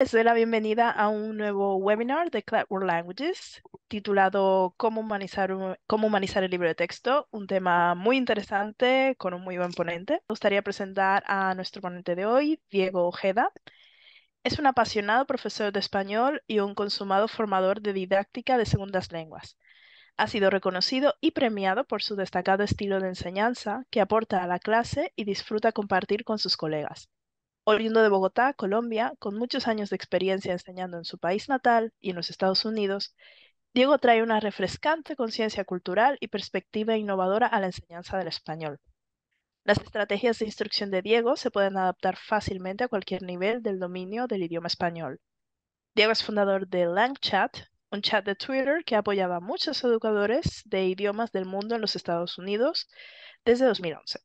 Les doy la bienvenida a un nuevo webinar de Cloud Languages titulado humanizar, ¿Cómo humanizar el libro de texto? Un tema muy interesante con un muy buen ponente. Me gustaría presentar a nuestro ponente de hoy, Diego Ojeda. Es un apasionado profesor de español y un consumado formador de didáctica de segundas lenguas. Ha sido reconocido y premiado por su destacado estilo de enseñanza que aporta a la clase y disfruta compartir con sus colegas oriundo de Bogotá, Colombia, con muchos años de experiencia enseñando en su país natal y en los Estados Unidos, Diego trae una refrescante conciencia cultural y perspectiva innovadora a la enseñanza del español. Las estrategias de instrucción de Diego se pueden adaptar fácilmente a cualquier nivel del dominio del idioma español. Diego es fundador de LangChat, un chat de Twitter que apoyaba a muchos educadores de idiomas del mundo en los Estados Unidos desde 2011.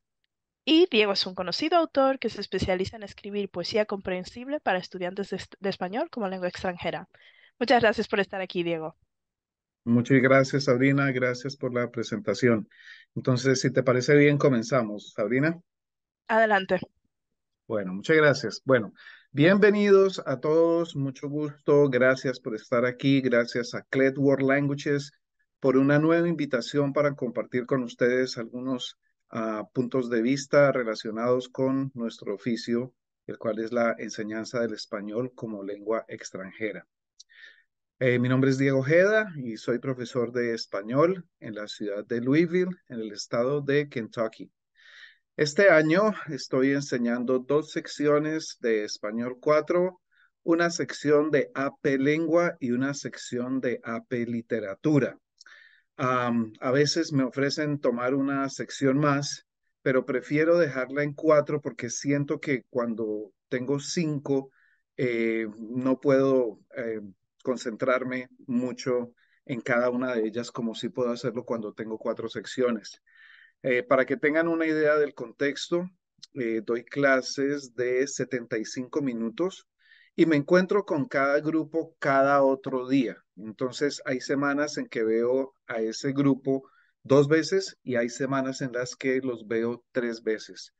Y Diego es un conocido autor que se especializa en escribir poesía comprensible para estudiantes de, español como lengua extranjera. Muchas gracias por estar aquí, Diego. Muchas gracias, Sabrina. Gracias por la presentación. Entonces, si te parece bien, comenzamos. Sabrina. Adelante. Bueno, muchas gracias. Bueno, bienvenidos a todos. Mucho gusto. Gracias por estar aquí. Gracias a CLED World Languages por una nueva invitación para compartir con ustedes algunos a puntos de vista relacionados con nuestro oficio, el cual es la enseñanza del español como lengua extranjera. Eh, mi nombre es Diego Jeda y soy profesor de español en la ciudad de Louisville, en el estado de Kentucky. Este año estoy enseñando dos secciones de Español 4, una sección de AP Lengua y una sección de AP Literatura a veces me ofrecen tomar una sección más, pero prefiero dejarla en cuatro porque siento que cuando tengo cinco eh, no puedo eh, concentrarme mucho en cada una de ellas como si puedo hacerlo cuando tengo cuatro secciones. Eh, para que tengan una idea del contexto, doy clases de 75 minutos y me encuentro con cada grupo cada otro día. Entonces hay semanas en que veo a ese grupo dos veces y hay semanas en las que los veo tres veces.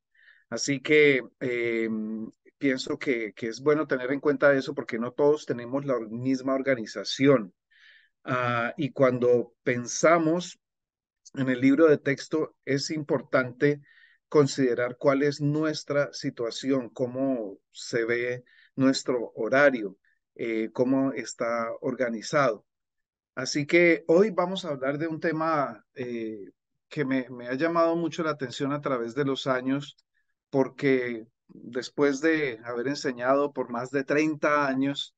Así que em, pienso que, es bueno tener en cuenta eso porque no todos tenemos la misma organización. Ah, y cuando pensamos en el libro de texto, es importante considerar cuál es nuestra situación, cómo se ve nuestro horario, eh, cómo está organizado. Así que hoy vamos a hablar de un tema eh, que me, ha llamado mucho la atención a través de los años, porque después de haber enseñado por más de 30 años,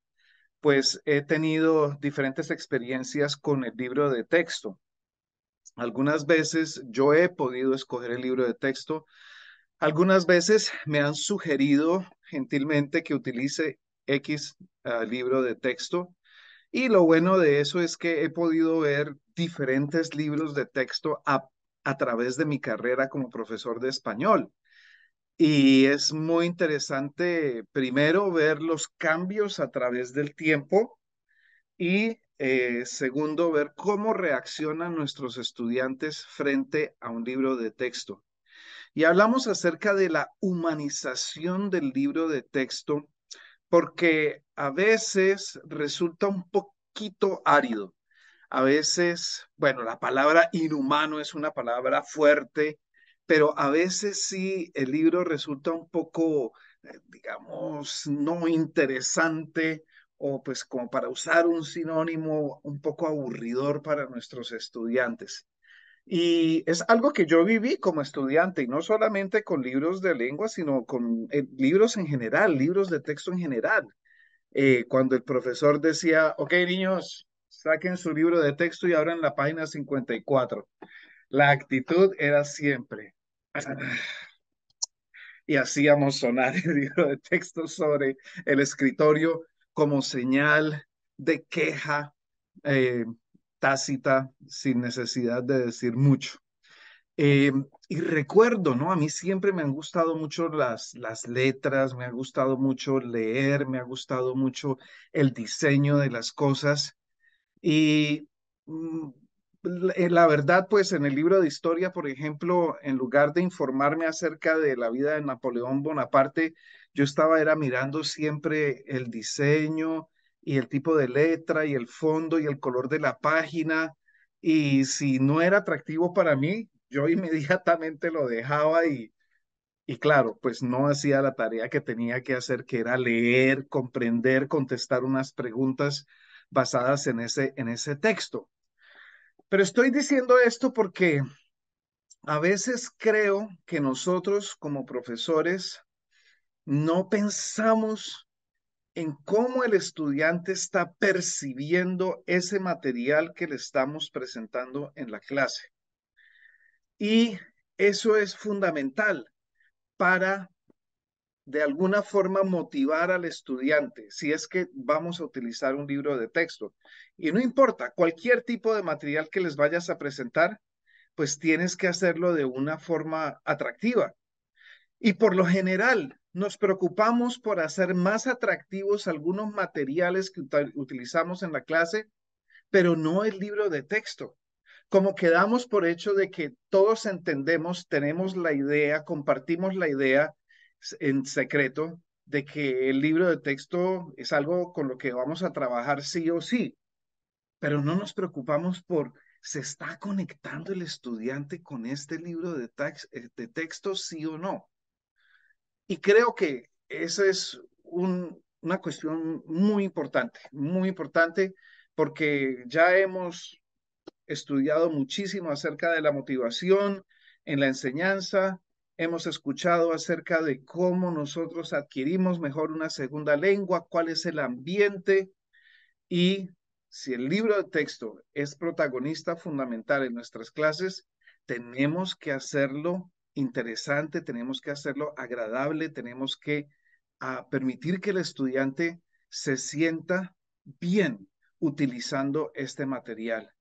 pues he tenido diferentes experiencias con el libro de texto. Algunas veces yo he podido escoger el libro de texto, algunas veces me han sugerido gentilmente que utilice X ah, libro de texto. Y lo bueno de eso es que he podido ver diferentes libros de texto a, través de mi carrera como profesor de español. Y es muy interesante primero ver los cambios a través del tiempo y eh, segundo ver cómo reaccionan nuestros estudiantes frente a un libro de texto. Y hablamos acerca de la humanización del libro de texto, porque a veces resulta un poquito árido. A veces, bueno, la palabra inhumano es una palabra fuerte, pero a veces sí el libro resulta un poco, eh, digamos, no interesante o pues como para usar un sinónimo un poco aburridor para nuestros estudiantes. Y es algo que yo viví como estudiante, y no solamente con libros de lengua, sino con eh, libros en general, libros de texto en general. Eh, cuando el profesor decía, ok, niños, saquen su libro de texto y abran la página 54. La actitud era siempre. Ah". Y hacíamos sonar el libro de texto sobre el escritorio como señal de queja eh, tácita, sin necesidad de decir mucho. Eh, y recuerdo, ¿no? A mí siempre me han gustado mucho las, las letras, me ha gustado mucho leer, me ha gustado mucho el diseño de las cosas. Y mm, eh, la verdad, pues en el libro de historia, por ejemplo, en lugar de informarme acerca de la vida de Napoleón Bonaparte, yo estaba era mirando siempre el diseño, y el tipo de letra y el fondo y el color de la página. Y si no era atractivo para mí, yo inmediatamente lo dejaba y, y claro, pues no hacía la tarea que tenía que hacer, que era leer, comprender, contestar unas preguntas basadas en ese, en ese texto. Pero estoy diciendo esto porque a veces creo que nosotros como profesores no pensamos en cómo el estudiante está percibiendo ese material que le estamos presentando en la clase. Y eso es fundamental para, de alguna forma, motivar al estudiante, si es que vamos a utilizar un libro de texto. Y no importa, cualquier tipo de material que les vayas a presentar, pues tienes que hacerlo de una forma atractiva. Y por lo general, nos preocupamos por hacer más atractivos algunos materiales que utilizamos en la clase, pero no el libro de texto. Como quedamos por hecho de que todos entendemos, tenemos la idea, compartimos la idea en secreto de que el libro de texto es algo con lo que vamos a trabajar sí o sí, pero no nos preocupamos por se está conectando el estudiante con este libro de, eh, de texto sí o no y creo que esa es una cuestión muy importante, muy importante, porque ya hemos estudiado muchísimo acerca de la motivación en la enseñanza, hemos escuchado acerca de cómo nosotros adquirimos mejor una segunda lengua, cuál es el ambiente y si el libro de texto es protagonista fundamental en nuestras clases, tenemos que hacerlo interesante, tenemos que hacerlo agradable, tenemos que ah, permitir que el estudiante se sienta bien utilizando este material.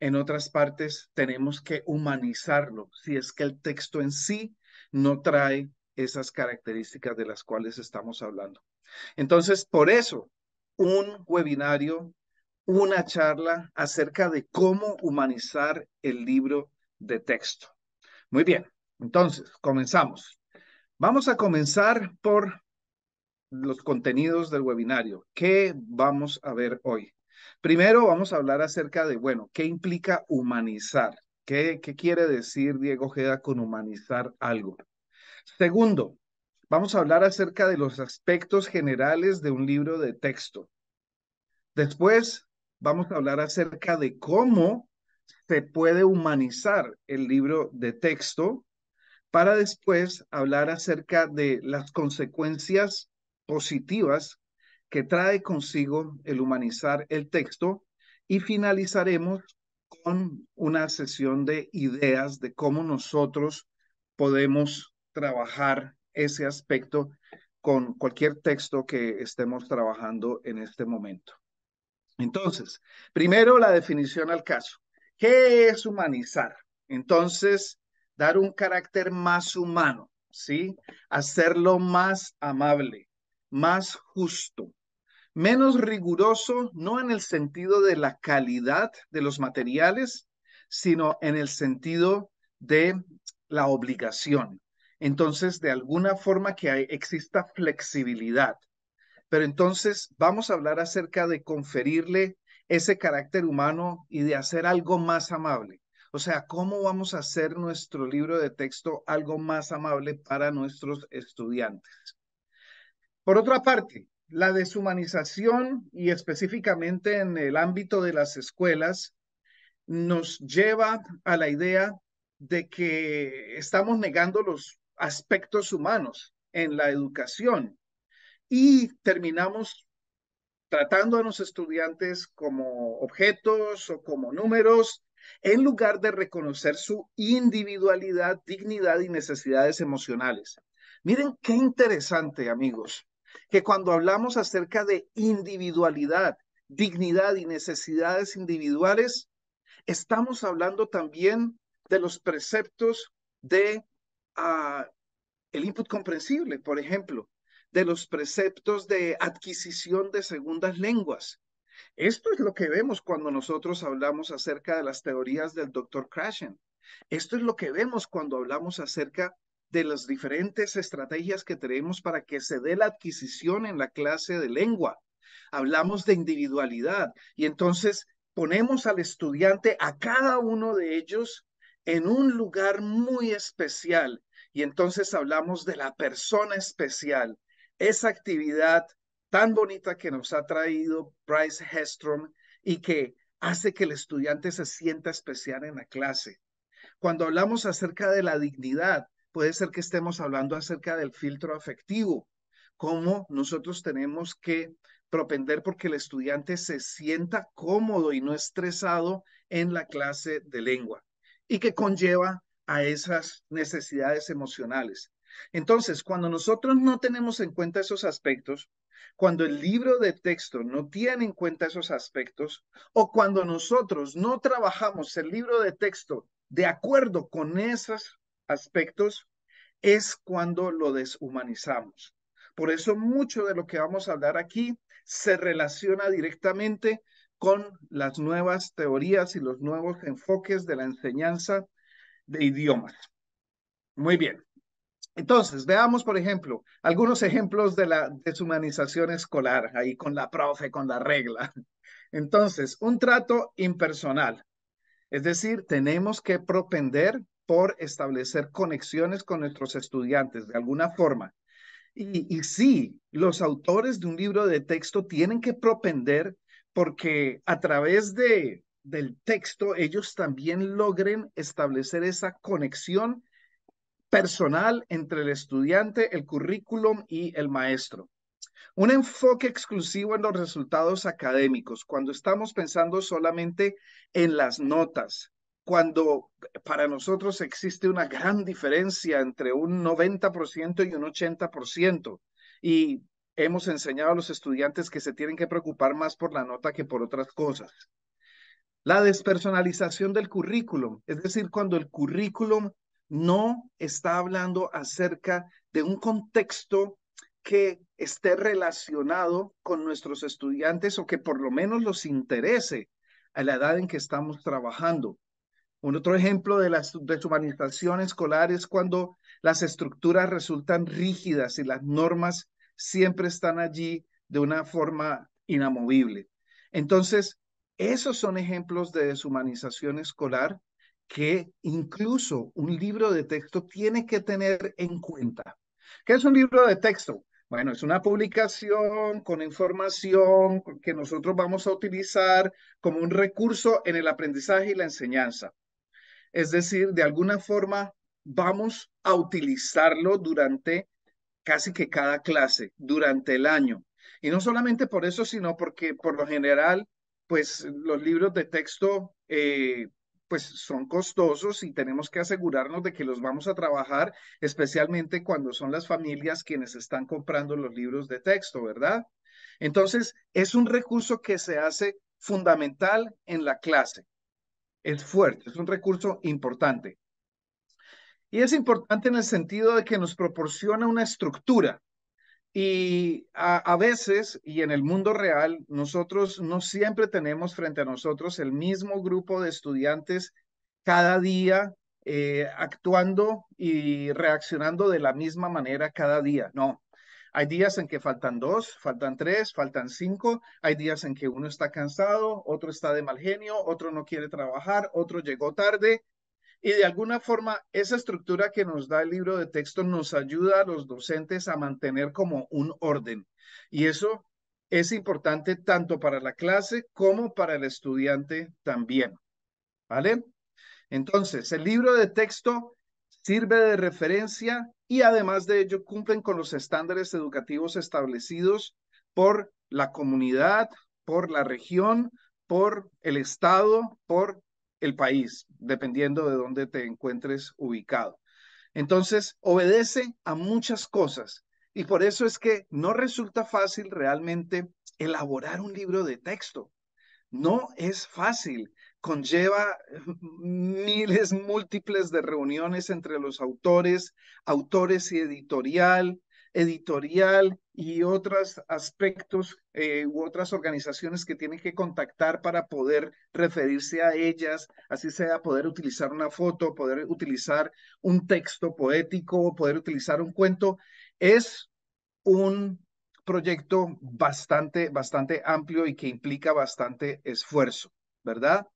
En otras partes, tenemos que humanizarlo, si es que el texto en sí no trae esas características de las cuales estamos hablando. Entonces, por eso, un webinario, una charla acerca de cómo humanizar el libro de texto. Muy bien. Entonces, comenzamos. Vamos a comenzar por los contenidos del webinario. ¿Qué vamos a ver hoy? Primero vamos a hablar acerca de, bueno, ¿qué implica humanizar? ¿Qué, quiere decir Diego Ojeda con humanizar algo? Segundo, vamos a hablar acerca de los aspectos generales de un libro de texto. Después, vamos a hablar acerca de cómo se puede humanizar el libro de texto para después hablar acerca de las consecuencias positivas que trae consigo el humanizar el texto y finalizaremos con una sesión de ideas de cómo nosotros podemos trabajar ese aspecto con cualquier texto que estemos trabajando en este momento. Entonces, primero la definición al caso. ¿Qué es humanizar? Entonces, dar un carácter más humano, ¿sí? Hacerlo más amable, más justo, menos riguroso, no en el sentido de la calidad de los materiales, sino en el sentido de la obligación. Entonces, de alguna forma que exista flexibilidad. Pero entonces vamos a hablar acerca de conferirle ese carácter humano y de hacer algo más amable. O sea, ¿cómo vamos a hacer nuestro libro de texto algo más amable para nuestros estudiantes? Por otra parte, la deshumanización y específicamente en el ámbito de las escuelas nos lleva a la idea de que estamos negando los aspectos humanos en la educación y terminamos tratando a los estudiantes como objetos o como números en lugar de reconocer su individualidad, dignidad y necesidades emocionales. Miren qué interesante, amigos, que cuando hablamos acerca de individualidad, dignidad y necesidades individuales, estamos hablando también de los preceptos de ah, el input comprensible, por ejemplo, de los preceptos de adquisición de segundas lenguas, esto es lo que vemos cuando nosotros hablamos acerca de las teorías del doctor Krashen. Esto es lo que vemos cuando hablamos acerca de las diferentes estrategias que tenemos para que se dé la adquisición en la clase de lengua. Hablamos de individualidad y entonces ponemos al estudiante, a cada uno de ellos, en un lugar muy especial. Y entonces hablamos de la persona especial. Esa actividad tan bonita que nos ha traído Bryce Hestrom y que hace que el estudiante se sienta especial en la clase. Cuando hablamos acerca de la dignidad, puede ser que estemos hablando acerca del filtro afectivo, cómo nosotros tenemos que propender porque el estudiante se sienta cómodo y no estresado en la clase de lengua y que conlleva a esas necesidades emocionales. Entonces, cuando nosotros no tenemos en cuenta esos aspectos, cuando el libro de texto no tiene en cuenta esos aspectos o cuando nosotros no trabajamos el libro de texto de acuerdo con esos aspectos, es cuando lo deshumanizamos. Por eso mucho de lo que vamos a hablar aquí se relaciona directamente con las nuevas teorías y los nuevos enfoques de la enseñanza de idiomas. Muy bien. Entonces, veamos, por ejemplo, algunos ejemplos de la deshumanización escolar, ahí con la profe, con la regla. Entonces, un trato impersonal. Es decir, tenemos que propender por establecer conexiones con nuestros estudiantes de alguna forma. Y, sí, los autores de un libro de texto tienen que propender porque a través de, del texto ellos también logren establecer esa conexión personal entre el estudiante, el currículum y el maestro. Un enfoque exclusivo en los resultados académicos, cuando estamos pensando solamente en las notas, cuando para nosotros existe una gran diferencia entre un 90% y un 80%. Y hemos enseñado a los estudiantes que se tienen que preocupar más por la nota que por otras cosas. La despersonalización del currículum, es decir, cuando el currículum no está hablando acerca de un contexto que esté relacionado con nuestros estudiantes o que por lo menos los interese a la edad en que estamos trabajando. Un otro ejemplo de la deshumanización escolar es cuando las estructuras resultan rígidas y las normas siempre están allí de una forma inamovible. Entonces, esos son ejemplos de deshumanización escolar que incluso un libro de texto tiene que tener en cuenta. ¿Qué es un libro de texto? Bueno, es una publicación con información que nosotros vamos a utilizar como un recurso en el aprendizaje y la enseñanza. Es decir, de alguna forma vamos a utilizarlo durante casi que cada clase, durante el año. Y no solamente por eso, sino porque por lo general, pues los libros de texto eh, pues son costosos y tenemos que asegurarnos de que los vamos a trabajar, especialmente cuando son las familias quienes están comprando los libros de texto, ¿verdad? Entonces, es un recurso que se hace fundamental en la clase. Es fuerte, es un recurso importante. Y es importante en el sentido de que nos proporciona una estructura y a, veces, y en el mundo real, nosotros no siempre tenemos frente a nosotros el mismo grupo de estudiantes cada día eh, actuando y reaccionando de la misma manera cada día. No, hay días en que faltan dos, faltan tres, faltan cinco. Hay días en que uno está cansado, otro está de mal genio, otro no quiere trabajar, otro llegó tarde. Y de alguna forma, esa estructura que nos da el libro de texto nos ayuda a los docentes a mantener como un orden. Y eso es importante tanto para la clase como para el estudiante también. ¿Vale? Entonces, el libro de texto sirve de referencia y además de ello cumplen con los estándares educativos establecidos por la comunidad, por la región, por el Estado, por el país, dependiendo de dónde te encuentres ubicado. Entonces, obedece a muchas cosas y por eso es que no resulta fácil realmente elaborar un libro de texto. No es fácil, conlleva miles múltiples de reuniones entre los autores, autores y editorial, editorial y otros aspectos eh, u otras organizaciones que tienen que contactar para poder referirse a ellas, así sea poder utilizar una foto, poder utilizar un texto poético, poder utilizar un cuento, es un proyecto bastante, bastante amplio y que implica bastante esfuerzo. ¿verdad?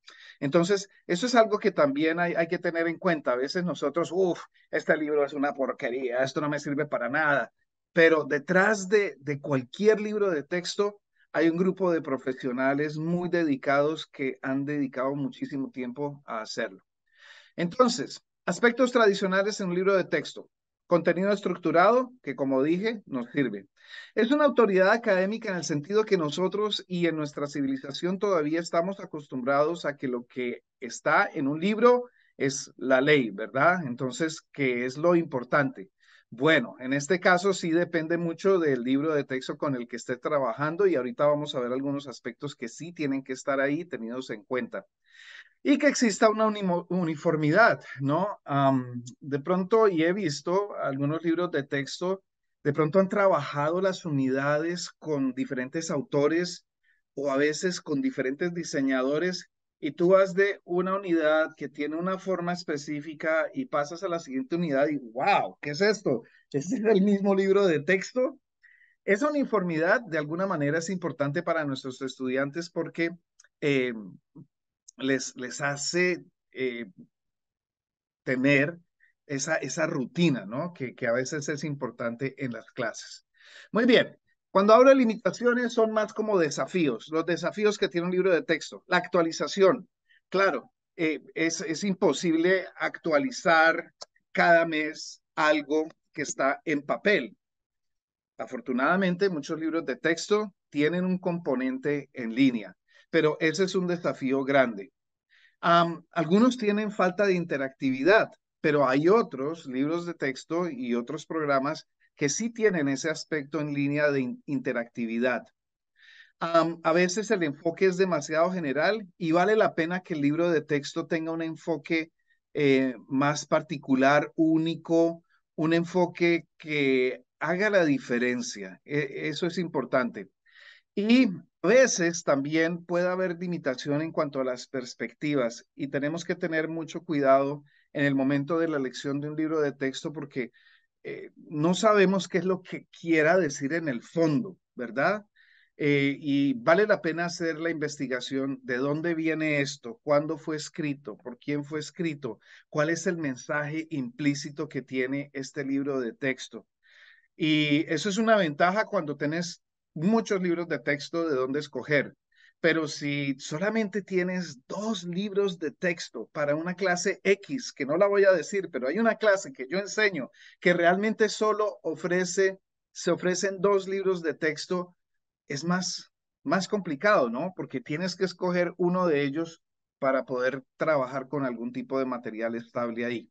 Entonces, eso es algo que también hay, hay que tener en cuenta. A veces nosotros, uff, este libro es una porquería, esto no me sirve para nada pero detrás de, cualquier libro de texto hay un grupo de profesionales muy dedicados que han dedicado muchísimo tiempo a hacerlo. Entonces, aspectos tradicionales en un libro de texto. Contenido estructurado, que como dije, nos sirve. Es una autoridad académica en el sentido que nosotros y en nuestra civilización todavía estamos acostumbrados a que lo que está en un libro es la ley, ¿verdad? Entonces, ¿qué es lo importante. Bueno, en este caso sí depende mucho del libro de texto con el que esté trabajando y ahorita vamos a ver algunos aspectos que sí tienen que estar ahí tenidos en cuenta. Y que exista una uniformidad, ¿no? de pronto, y he visto algunos libros de texto, de pronto han trabajado las unidades con diferentes autores o a veces con diferentes diseñadores y tú vas de una unidad que tiene una forma específica y pasas a la siguiente unidad y wow, ¿qué es esto? es el mismo libro de texto? Esa uniformidad de alguna manera es importante para nuestros estudiantes porque eh, les, les hace eh, tener esa, esa rutina, ¿no? Que, que a veces es importante en las clases. Muy bien, cuando hablo de limitaciones son más como desafíos, los desafíos que tiene un libro de texto. La actualización, claro, eh, es, imposible actualizar cada mes algo que está en papel. Afortunadamente, muchos libros de texto tienen un componente en línea, pero ese es un desafío grande. algunos tienen falta de interactividad, pero hay otros libros de texto y otros programas que sí tienen ese aspecto en línea de interactividad. a veces el enfoque es demasiado general y vale la pena que el libro de texto tenga un enfoque eh, más particular, único, un enfoque que haga la diferencia. E, eso es importante. Y a veces también puede haber limitación en cuanto a las perspectivas y tenemos que tener mucho cuidado en el momento de la lección de un libro de texto porque eh, no sabemos qué es lo que quiera decir en el fondo, ¿verdad? Eh, y vale la pena hacer la investigación de dónde viene esto, cuándo fue escrito, por quién fue escrito, cuál es el mensaje implícito que tiene este libro de texto. Y eso es una ventaja cuando tenés muchos libros de texto de dónde escoger. Pero si solamente tienes dos libros de texto para una clase X, que no la voy a decir, pero hay una clase que yo enseño que realmente solo ofrece, se ofrecen dos libros de texto, es más, más complicado, ¿no? Porque tienes que escoger uno de ellos para poder trabajar con algún tipo de material estable ahí.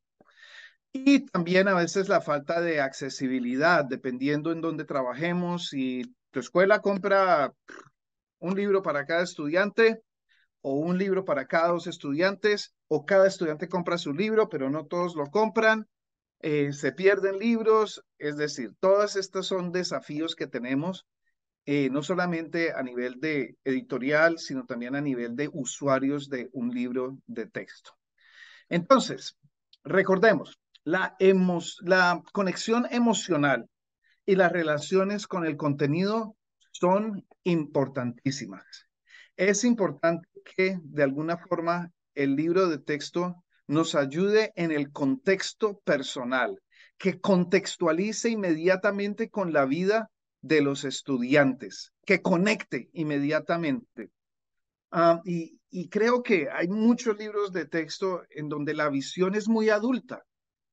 Y también a veces la falta de accesibilidad, dependiendo en dónde trabajemos. Si tu escuela compra un libro para cada estudiante o un libro para cada dos estudiantes o cada estudiante compra su libro, pero no todos lo compran, eh, se pierden libros, es decir, todas estas son desafíos que tenemos, eh, no solamente a nivel de editorial, sino también a nivel de usuarios de un libro de texto. Entonces, recordemos, la, la conexión emocional y las relaciones con el contenido son importantísimas. Es importante que de alguna forma el libro de texto nos ayude en el contexto personal, que contextualice inmediatamente con la vida de los estudiantes, que conecte inmediatamente. Ah, y creo que hay muchos libros de texto en donde la visión es muy adulta,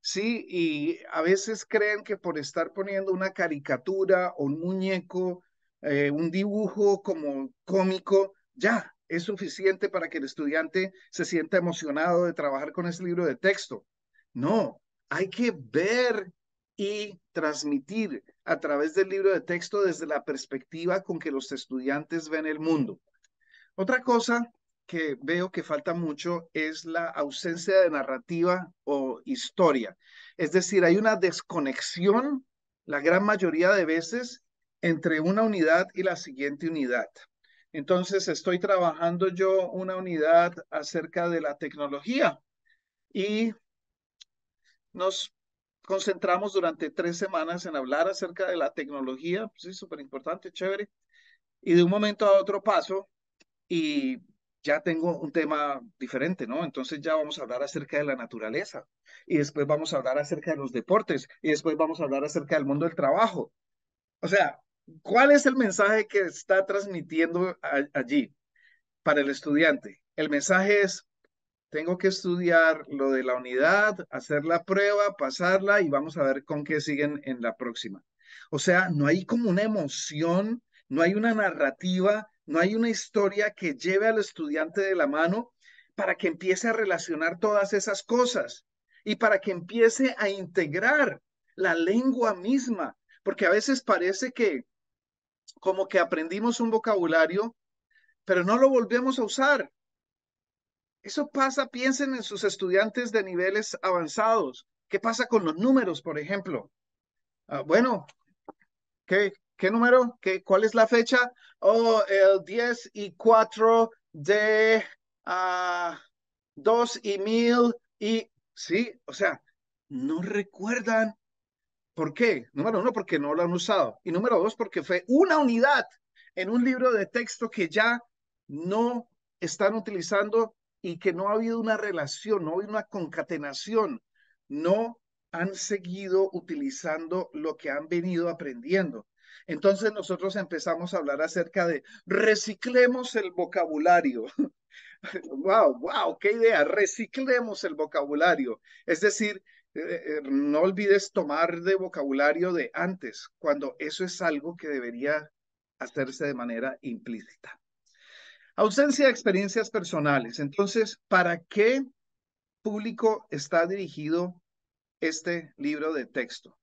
¿sí? Y a veces creen que por estar poniendo una caricatura o un muñeco eh, un dibujo como cómico, ya es suficiente para que el estudiante se sienta emocionado de trabajar con ese libro de texto. No, hay que ver y transmitir a través del libro de texto desde la perspectiva con que los estudiantes ven el mundo. Otra cosa que veo que falta mucho es la ausencia de narrativa o historia. Es decir, hay una desconexión la gran mayoría de veces entre una unidad y la siguiente unidad. Entonces estoy trabajando yo una unidad acerca de la tecnología y nos concentramos durante tres semanas en hablar acerca de la tecnología, pues sí, súper importante, chévere, y de un momento a otro paso y ya tengo un tema diferente, ¿no? Entonces ya vamos a hablar acerca de la naturaleza y después vamos a hablar acerca de los deportes y después vamos a hablar acerca del mundo del trabajo. O sea, ¿Cuál es el mensaje que está transmitiendo allí para el estudiante? El mensaje es, tengo que estudiar lo de la unidad, hacer la prueba, pasarla y vamos a ver con qué siguen en la próxima. O sea, no hay como una emoción, no hay una narrativa, no hay una historia que lleve al estudiante de la mano para que empiece a relacionar todas esas cosas y para que empiece a integrar la lengua misma, porque a veces parece que como que aprendimos un vocabulario, pero no lo volvemos a usar. Eso pasa, piensen en sus estudiantes de niveles avanzados. ¿Qué pasa con los números, por ejemplo? Ah, bueno, ¿qué, ¿qué número? ¿Qué, ¿Cuál es la fecha? Oh, el 10 y 4 de 2 ah, y 1000 y... Sí, o sea, no recuerdan ¿Por qué? Número uno, porque no lo han usado. Y número dos, porque fue una unidad en un libro de texto que ya no están utilizando y que no ha habido una relación, no hay una concatenación, no han seguido utilizando lo que han venido aprendiendo. Entonces nosotros empezamos a hablar acerca de reciclemos el vocabulario. wow, wow, qué idea, reciclemos el vocabulario. Es decir, eh, eh, eh, no olvides tomar de vocabulario de antes, cuando eso es algo que debería hacerse de manera implícita. Ausencia de experiencias personales. Entonces, ¿para qué público está dirigido este libro de texto?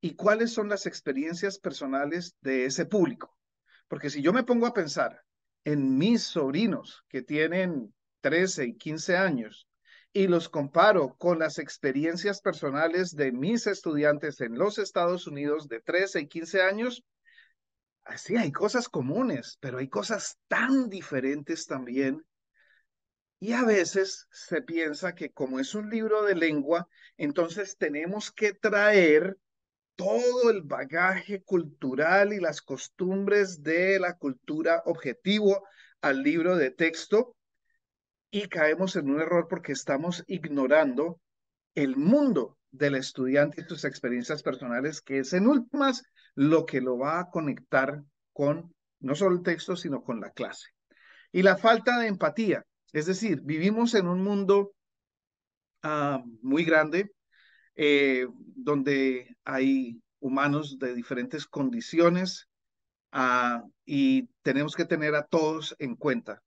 ¿Y cuáles son las experiencias personales de ese público? Porque si yo me pongo a pensar en mis sobrinos que tienen 13 y 15 años, y los comparo con las experiencias personales de mis estudiantes en los Estados Unidos de 13 y 15 años, así hay cosas comunes, pero hay cosas tan diferentes también. Y a veces se piensa que como es un libro de lengua, entonces tenemos que traer todo el bagaje cultural y las costumbres de la cultura objetivo al libro de texto y caemos en un error porque estamos ignorando el mundo del estudiante y sus experiencias personales, que es en últimas lo que lo va a conectar con no solo el texto, sino con la clase. Y la falta de empatía, es decir, vivimos en un mundo ah, muy grande, eh, donde hay humanos de diferentes condiciones ah, y tenemos que tener a todos en cuenta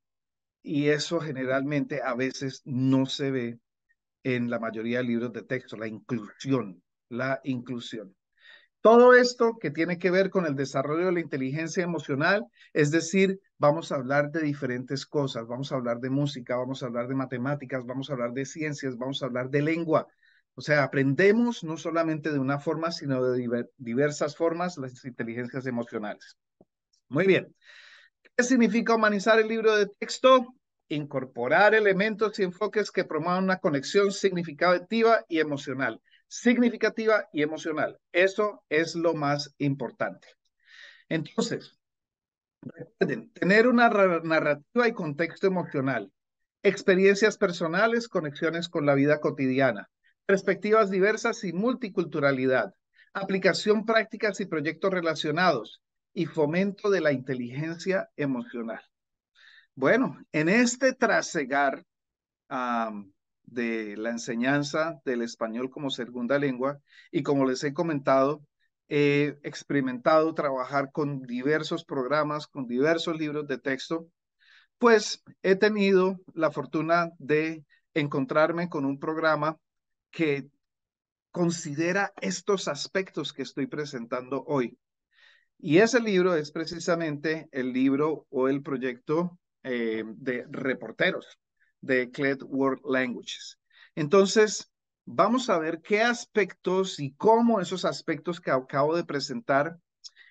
y eso generalmente a veces no se ve en la mayoría de libros de texto, la inclusión, la inclusión. Todo esto que tiene que ver con el desarrollo de la inteligencia emocional, es decir, vamos a hablar de diferentes cosas, vamos a hablar de música, vamos a hablar de matemáticas, vamos a hablar de ciencias, vamos a hablar de lengua. O sea, aprendemos no solamente de una forma, sino de diversas formas las inteligencias emocionales. Muy bien. ¿Qué significa humanizar el libro de texto? Incorporar elementos y enfoques que promuevan una conexión significativa y emocional. Significativa y emocional. Eso es lo más importante. Entonces, recuerden, tener una narrativa y contexto emocional, experiencias personales, conexiones con la vida cotidiana, perspectivas diversas y multiculturalidad, aplicación prácticas y proyectos relacionados, y fomento de la inteligencia emocional. Bueno, en este trasegar de la enseñanza del español como segunda lengua y como les he comentado, he experimentado trabajar con diversos programas, con diversos libros de texto, pues he tenido la fortuna de encontrarme con un programa que considera estos aspectos que estoy presentando hoy. Y ese libro es precisamente el libro o el proyecto eh, de reporteros de CLED World Languages. Entonces, vamos a ver qué aspectos y cómo esos aspectos que acabo de presentar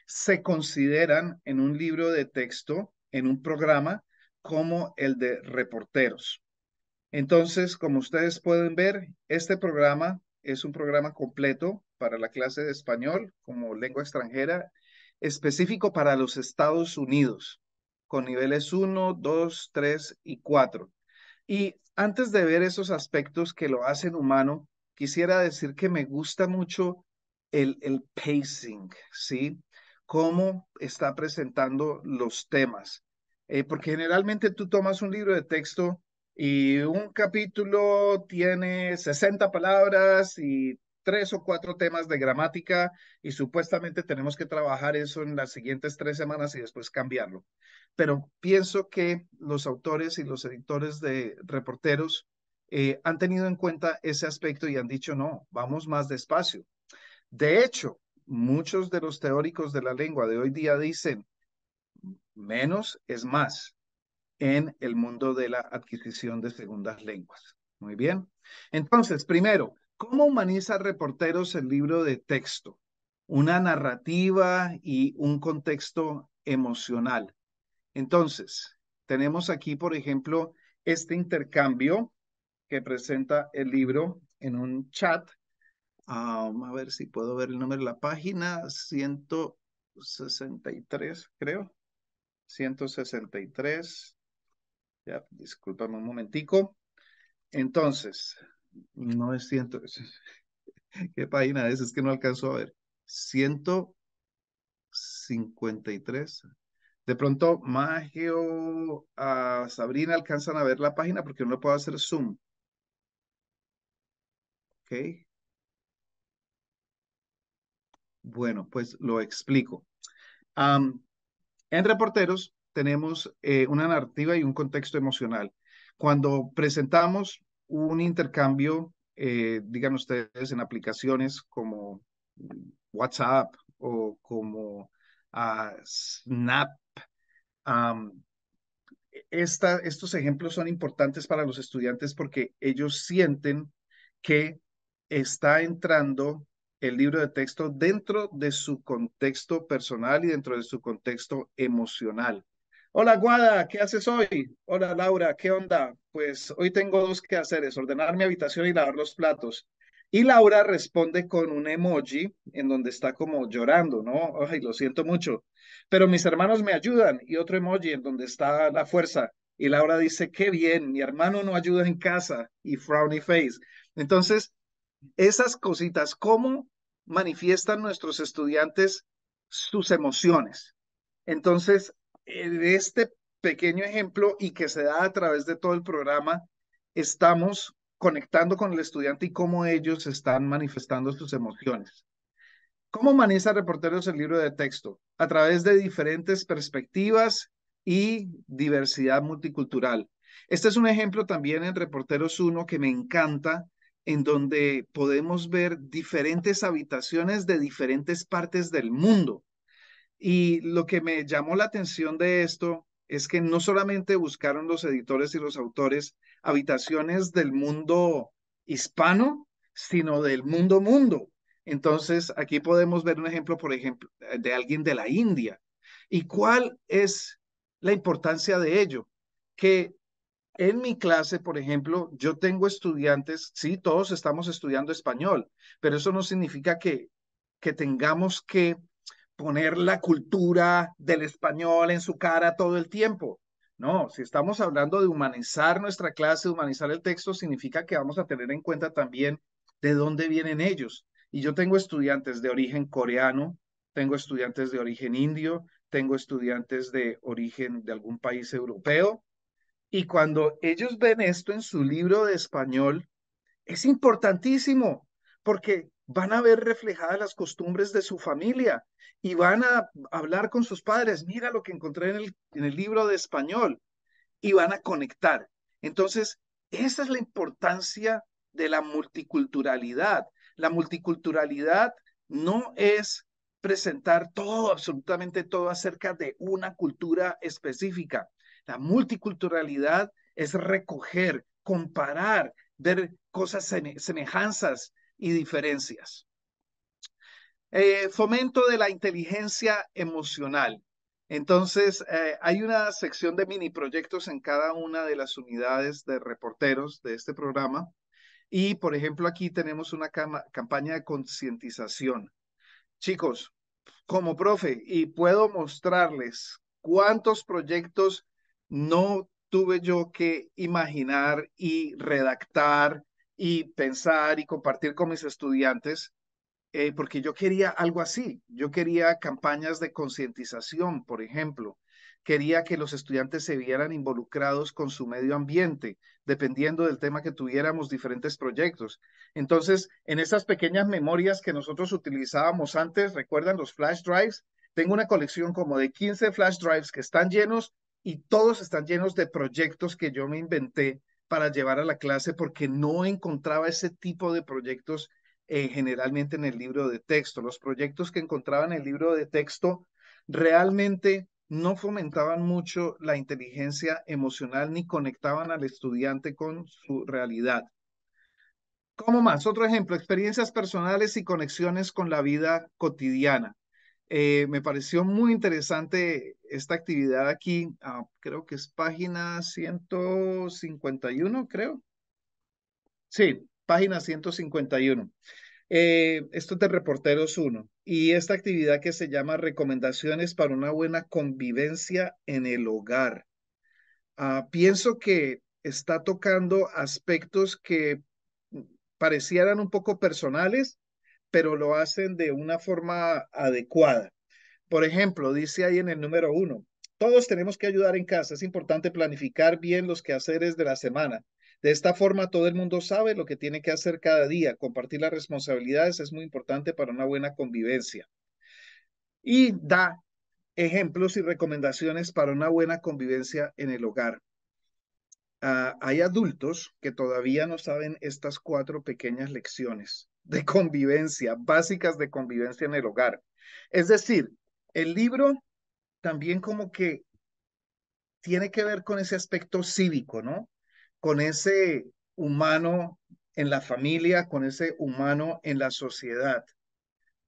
se consideran en un libro de texto, en un programa como el de reporteros. Entonces, como ustedes pueden ver, este programa es un programa completo para la clase de español como lengua extranjera específico para los Estados Unidos, con niveles 1, 2, 3 y 4. Y antes de ver esos aspectos que lo hacen humano, quisiera decir que me gusta mucho el, el pacing, ¿sí? Cómo está presentando los temas. Eh, porque generalmente tú tomas un libro de texto y un capítulo tiene 60 palabras y tres o cuatro temas de gramática y supuestamente tenemos que trabajar eso en las siguientes tres semanas y después cambiarlo. Pero pienso que los autores y los editores de reporteros eh, han tenido en cuenta ese aspecto y han dicho, no, vamos más despacio. De hecho, muchos de los teóricos de la lengua de hoy día dicen, menos es más en el mundo de la adquisición de segundas lenguas. Muy bien. Entonces, primero, ¿Cómo humaniza Reporteros el libro de texto? Una narrativa y un contexto emocional. Entonces, tenemos aquí, por ejemplo, este intercambio que presenta el libro en un chat. Um, a ver si puedo ver el número de la página, 163, creo. 163. Ya, discúlpame un momentico. Entonces, no es ciento, qué página es, es que no alcanzó a ver, 153. De pronto, Magio, a Sabrina alcanzan a ver la página porque no puedo hacer zoom. Ok. Bueno, pues lo explico. en reporteros tenemos eh, una narrativa y un contexto emocional. Cuando presentamos un intercambio, eh, digan ustedes, en aplicaciones como WhatsApp o como ah, Snap. estos ejemplos son importantes para los estudiantes porque ellos sienten que está entrando el libro de texto dentro de su contexto personal y dentro de su contexto emocional. Hola, Guada, ¿qué haces hoy? Hola, Laura, ¿qué onda? Pues hoy tengo dos quehaceres, ordenar mi habitación y lavar los platos. Y Laura responde con un emoji en donde está como llorando, ¿no? Ay, lo siento mucho, pero mis hermanos me ayudan. Y otro emoji en donde está la fuerza. Y Laura dice, qué bien, mi hermano no ayuda en casa. Y frowny face. Entonces, esas cositas, ¿cómo manifiestan nuestros estudiantes sus emociones? Entonces, en este pequeño ejemplo y que se da a través de todo el programa, estamos conectando con el estudiante y cómo ellos están manifestando sus emociones. ¿Cómo maneja Reporteros el libro de texto? A través de diferentes perspectivas y diversidad multicultural. Este es un ejemplo también en Reporteros 1 que me encanta, en donde podemos ver diferentes habitaciones de diferentes partes del mundo. Y lo que me llamó la atención de esto es que no solamente buscaron los editores y los autores habitaciones del mundo hispano, sino del mundo mundo. Entonces, aquí podemos ver un ejemplo, por ejemplo, de alguien de la India. ¿Y cuál es la importancia de ello? Que en mi clase, por ejemplo, yo tengo estudiantes, sí, todos estamos estudiando español, pero eso no significa que, que tengamos que poner la cultura del español en su cara todo el tiempo. No, si estamos hablando de humanizar nuestra clase, humanizar el texto, significa que vamos a tener en cuenta también de dónde vienen ellos. Y yo tengo estudiantes de origen coreano, tengo estudiantes de origen indio, tengo estudiantes de origen de algún país europeo. Y cuando ellos ven esto en su libro de español, es importantísimo, porque van a ver reflejadas las costumbres de su familia y van a hablar con sus padres. Mira lo que encontré en el, libro de español y van a conectar. Entonces, esa es la importancia de la multiculturalidad. La multiculturalidad no es presentar todo, absolutamente todo acerca de una cultura específica. La multiculturalidad es recoger, comparar, ver cosas semejanzas y diferencias. Eh, fomento de la inteligencia emocional. Entonces, eh, hay una sección de mini proyectos en cada una de las unidades de reporteros de este programa. Y, por ejemplo, aquí tenemos una campaña de concientización. Chicos, como profe, y puedo mostrarles cuántos proyectos no tuve yo que imaginar y redactar y pensar y compartir con mis estudiantes, eh, porque yo quería algo así. Yo quería campañas de concientización, por ejemplo. Quería que los estudiantes se vieran involucrados con su medio ambiente, dependiendo del tema que tuviéramos diferentes proyectos. Entonces, en esas pequeñas memorias que nosotros utilizábamos antes, recuerdan los flash drives, tengo una colección como de 15 flash drives que están llenos y todos están llenos de proyectos que yo me inventé para llevar a la clase porque no encontraba ese tipo de proyectos eh, generalmente en el libro de texto. Los proyectos que encontraba en el libro de texto realmente no fomentaban mucho la inteligencia emocional ni conectaban al estudiante con su realidad. ¿Cómo más? Otro ejemplo, experiencias personales y conexiones con la vida cotidiana. Eh, me pareció muy interesante esta actividad aquí, ah, creo que es página 151, creo. Sí, página 151. Eh, esto es de Reporteros 1 y esta actividad que se llama Recomendaciones para una buena convivencia en el hogar. Ah, pienso que está tocando aspectos que parecieran un poco personales, pero lo hacen de una forma adecuada. Por ejemplo, dice ahí en el número uno, todos tenemos que ayudar en casa. Es importante planificar bien los quehaceres de la semana. De esta forma, todo el mundo sabe lo que tiene que hacer cada día. Compartir las responsabilidades es muy importante para una buena convivencia. Y da ejemplos y recomendaciones para una buena convivencia en el hogar. Ah, hay adultos que todavía no saben estas cuatro pequeñas lecciones de convivencia, básicas de convivencia en el hogar. Es decir, el libro también como que tiene que ver con ese aspecto cívico, ¿no? Con ese humano en la familia, con ese humano en la sociedad.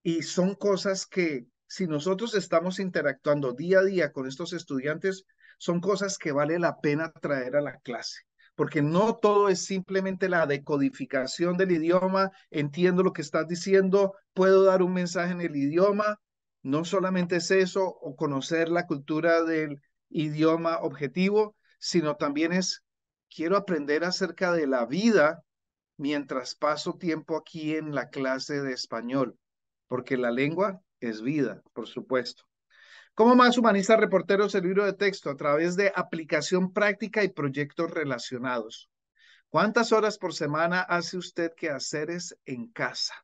Y son cosas que si nosotros estamos interactuando día a día con estos estudiantes, son cosas que vale la pena traer a la clase, porque no todo es simplemente la decodificación del idioma, entiendo lo que estás diciendo, puedo dar un mensaje en el idioma, no solamente es eso, o conocer la cultura del idioma objetivo, sino también es, quiero aprender acerca de la vida mientras paso tiempo aquí en la clase de español, porque la lengua es vida, por supuesto. ¿Cómo más humanista reporteros el libro de texto? A través de aplicación práctica y proyectos relacionados. ¿Cuántas horas por semana hace usted que es en casa?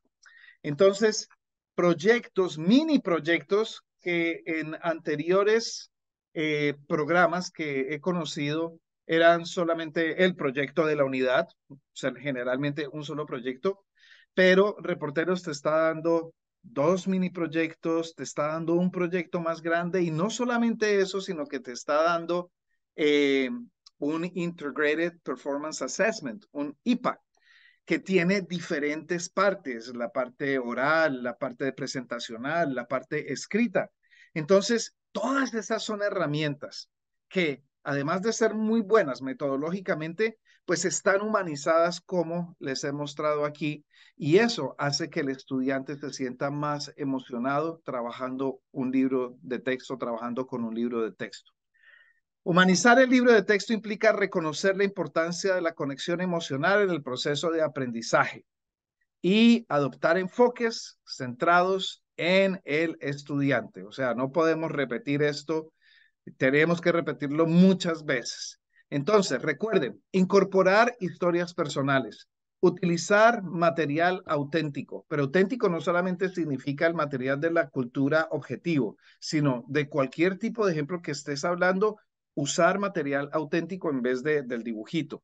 Entonces, proyectos, mini proyectos que en anteriores eh, programas que he conocido eran solamente el proyecto de la unidad, sea, generalmente un solo proyecto, pero Reporteros te está dando dos mini proyectos, te está dando un proyecto más grande y no solamente eso, sino que te está dando eh, un Integrated Performance Assessment, un IPA, que tiene diferentes partes, la parte oral, la parte presentacional, la parte escrita. Entonces, todas esas son herramientas que, además de ser muy buenas metodológicamente, pues están humanizadas como les he mostrado aquí y eso hace que el estudiante se sienta más emocionado trabajando un libro de texto, trabajando con un libro de texto. Humanizar el libro de texto implica reconocer la importancia de la conexión emocional en el proceso de aprendizaje y adoptar enfoques centrados en el estudiante. O sea, no podemos repetir esto, tenemos que repetirlo muchas veces. Entonces, recuerden, incorporar historias personales, utilizar material auténtico, pero auténtico no solamente significa el material de la cultura objetivo, sino de cualquier tipo de ejemplo que estés hablando, usar material auténtico en vez del dibujito.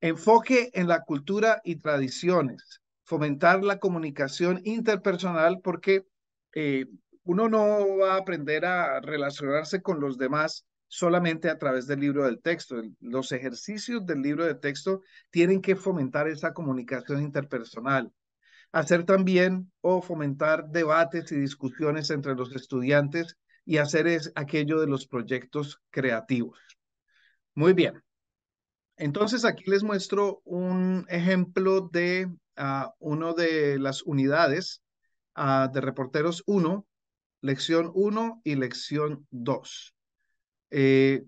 Enfoque en la cultura y tradiciones. Fomentar la comunicación interpersonal porque eh, uno no va a aprender a relacionarse con los demás solamente a través del libro del texto. Los ejercicios del libro de texto tienen que fomentar esa comunicación interpersonal. Hacer también o fomentar debates y discusiones entre los estudiantes y hacer es aquello de los proyectos creativos. Muy bien. Entonces aquí les muestro un ejemplo de ah, una de las unidades ah, de Reporteros 1, lección 1 y lección 2. Eh,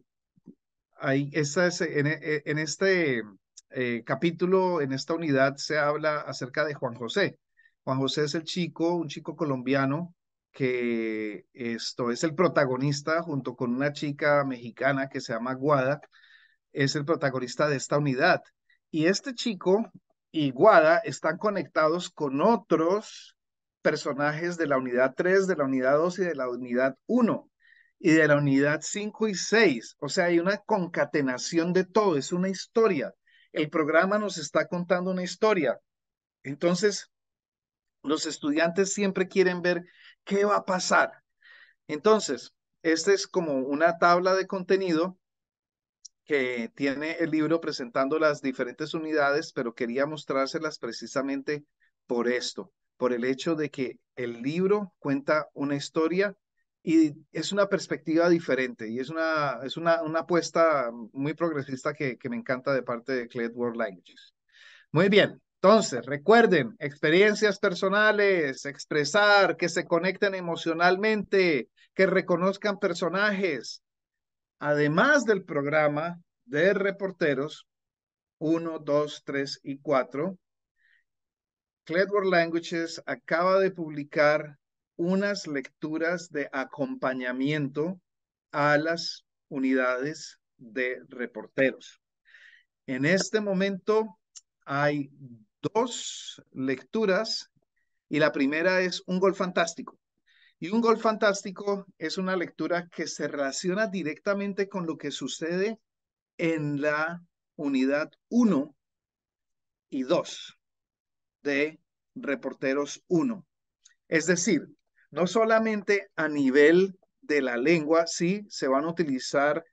ahí, e, en, este eh, capítulo, en esta unidad, se habla acerca de Juan José. Juan José es el chico, un chico colombiano que esto es el protagonista junto con una chica mexicana que se llama Guada, es el protagonista de esta unidad. Y este chico y Guada están conectados con otros personajes de la unidad 3, de la unidad 2 y de la unidad 1 y de la unidad 5 y 6. O sea, hay una concatenación de todo, es una historia. El programa nos está contando una historia. Entonces, los estudiantes siempre quieren ver ¿Qué va a pasar? Entonces, esta es como una tabla de contenido que tiene el libro presentando las diferentes unidades, pero quería mostrárselas precisamente por esto, por el hecho de que el libro cuenta una historia y es una perspectiva diferente y es una, es una, apuesta muy progresista que, me encanta de parte de Cled World Languages. Muy bien, entonces, recuerden, experiencias personales, expresar, que se conecten emocionalmente, que reconozcan personajes. Además del programa de reporteros 1, 2, 3 y 4, Cledworth Languages acaba de publicar unas lecturas de acompañamiento a las unidades de reporteros. En este momento hay dos lecturas y la primera es Un Gol Fantástico. Y Un Gol Fantástico es una lectura que se relaciona directamente con lo que sucede en la unidad 1 y 2 de Reporteros 1. Es decir, no solamente a nivel de la lengua, sí, se van a utilizar,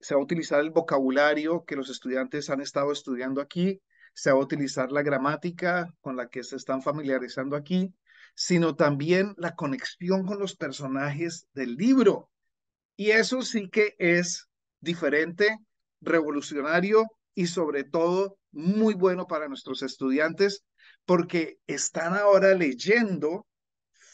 se va a utilizar el vocabulario que los estudiantes han estado estudiando aquí, se va a utilizar la gramática con la que se están familiarizando aquí, sino también la conexión con los personajes del libro. Y eso sí que es diferente, revolucionario y sobre todo muy bueno para nuestros estudiantes porque están ahora leyendo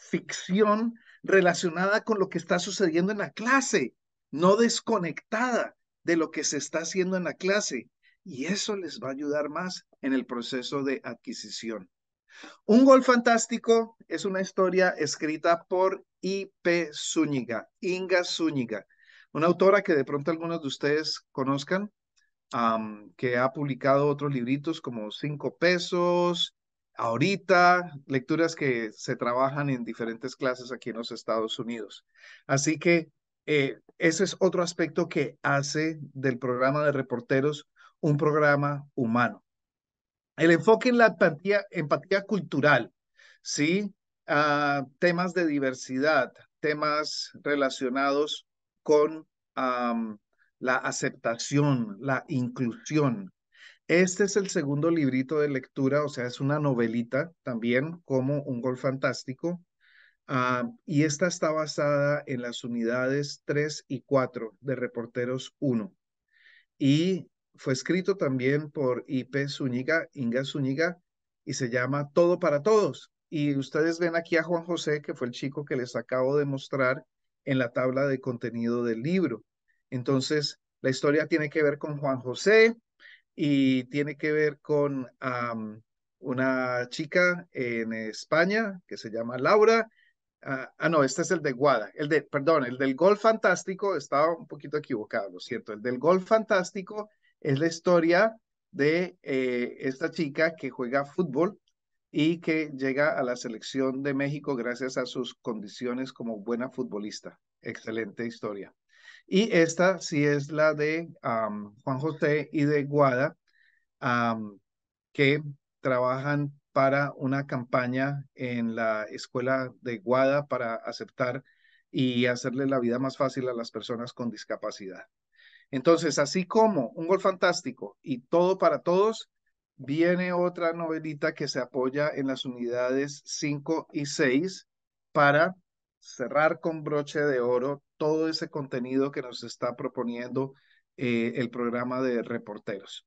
ficción relacionada con lo que está sucediendo en la clase, no desconectada de lo que se está haciendo en la clase y eso les va a ayudar más en el proceso de adquisición. Un gol fantástico es una historia escrita por I.P. Zúñiga, Inga Zúñiga, una autora que de pronto algunos de ustedes conozcan, que ha publicado otros libritos como Cinco Pesos, ahorita, lecturas que se trabajan en diferentes clases aquí en los Estados Unidos. Así que eh, ese es otro aspecto que hace del programa de reporteros un programa humano. El enfoque en la empatía, cultural, ¿sí? Ah, temas de diversidad, temas relacionados con la aceptación, la inclusión. Este es el segundo librito de lectura, o sea, es una novelita también, como Un Gol Fantástico. Ah, y esta está basada en las unidades 3 y 4 de Reporteros 1. Y fue escrito también por I.P. Zúñiga, Inga Zúñiga, y se llama Todo para Todos. Y ustedes ven aquí a Juan José, que fue el chico que les acabo de mostrar en la tabla de contenido del libro. Entonces, la historia tiene que ver con Juan José y tiene que ver con una chica en España que se llama Laura. Ah, ah, no, este es el de Guada, el de, perdón, el del Gol Fantástico, estaba un poquito equivocado, ¿cierto? el del Gol Fantástico es la historia de eh, esta chica que juega fútbol y que llega a la selección de México gracias a sus condiciones como buena futbolista. Excelente historia. Y esta sí es la de Juan José y de Guada, que trabajan para una campaña en la escuela de Guada para aceptar y hacerle la vida más fácil a las personas con discapacidad. Entonces, así como Un Gol Fantástico y Todo para Todos, viene otra novelita que se apoya en las unidades 5 y 6 para cerrar con broche de oro todo ese contenido que nos está proponiendo eh, el programa de reporteros.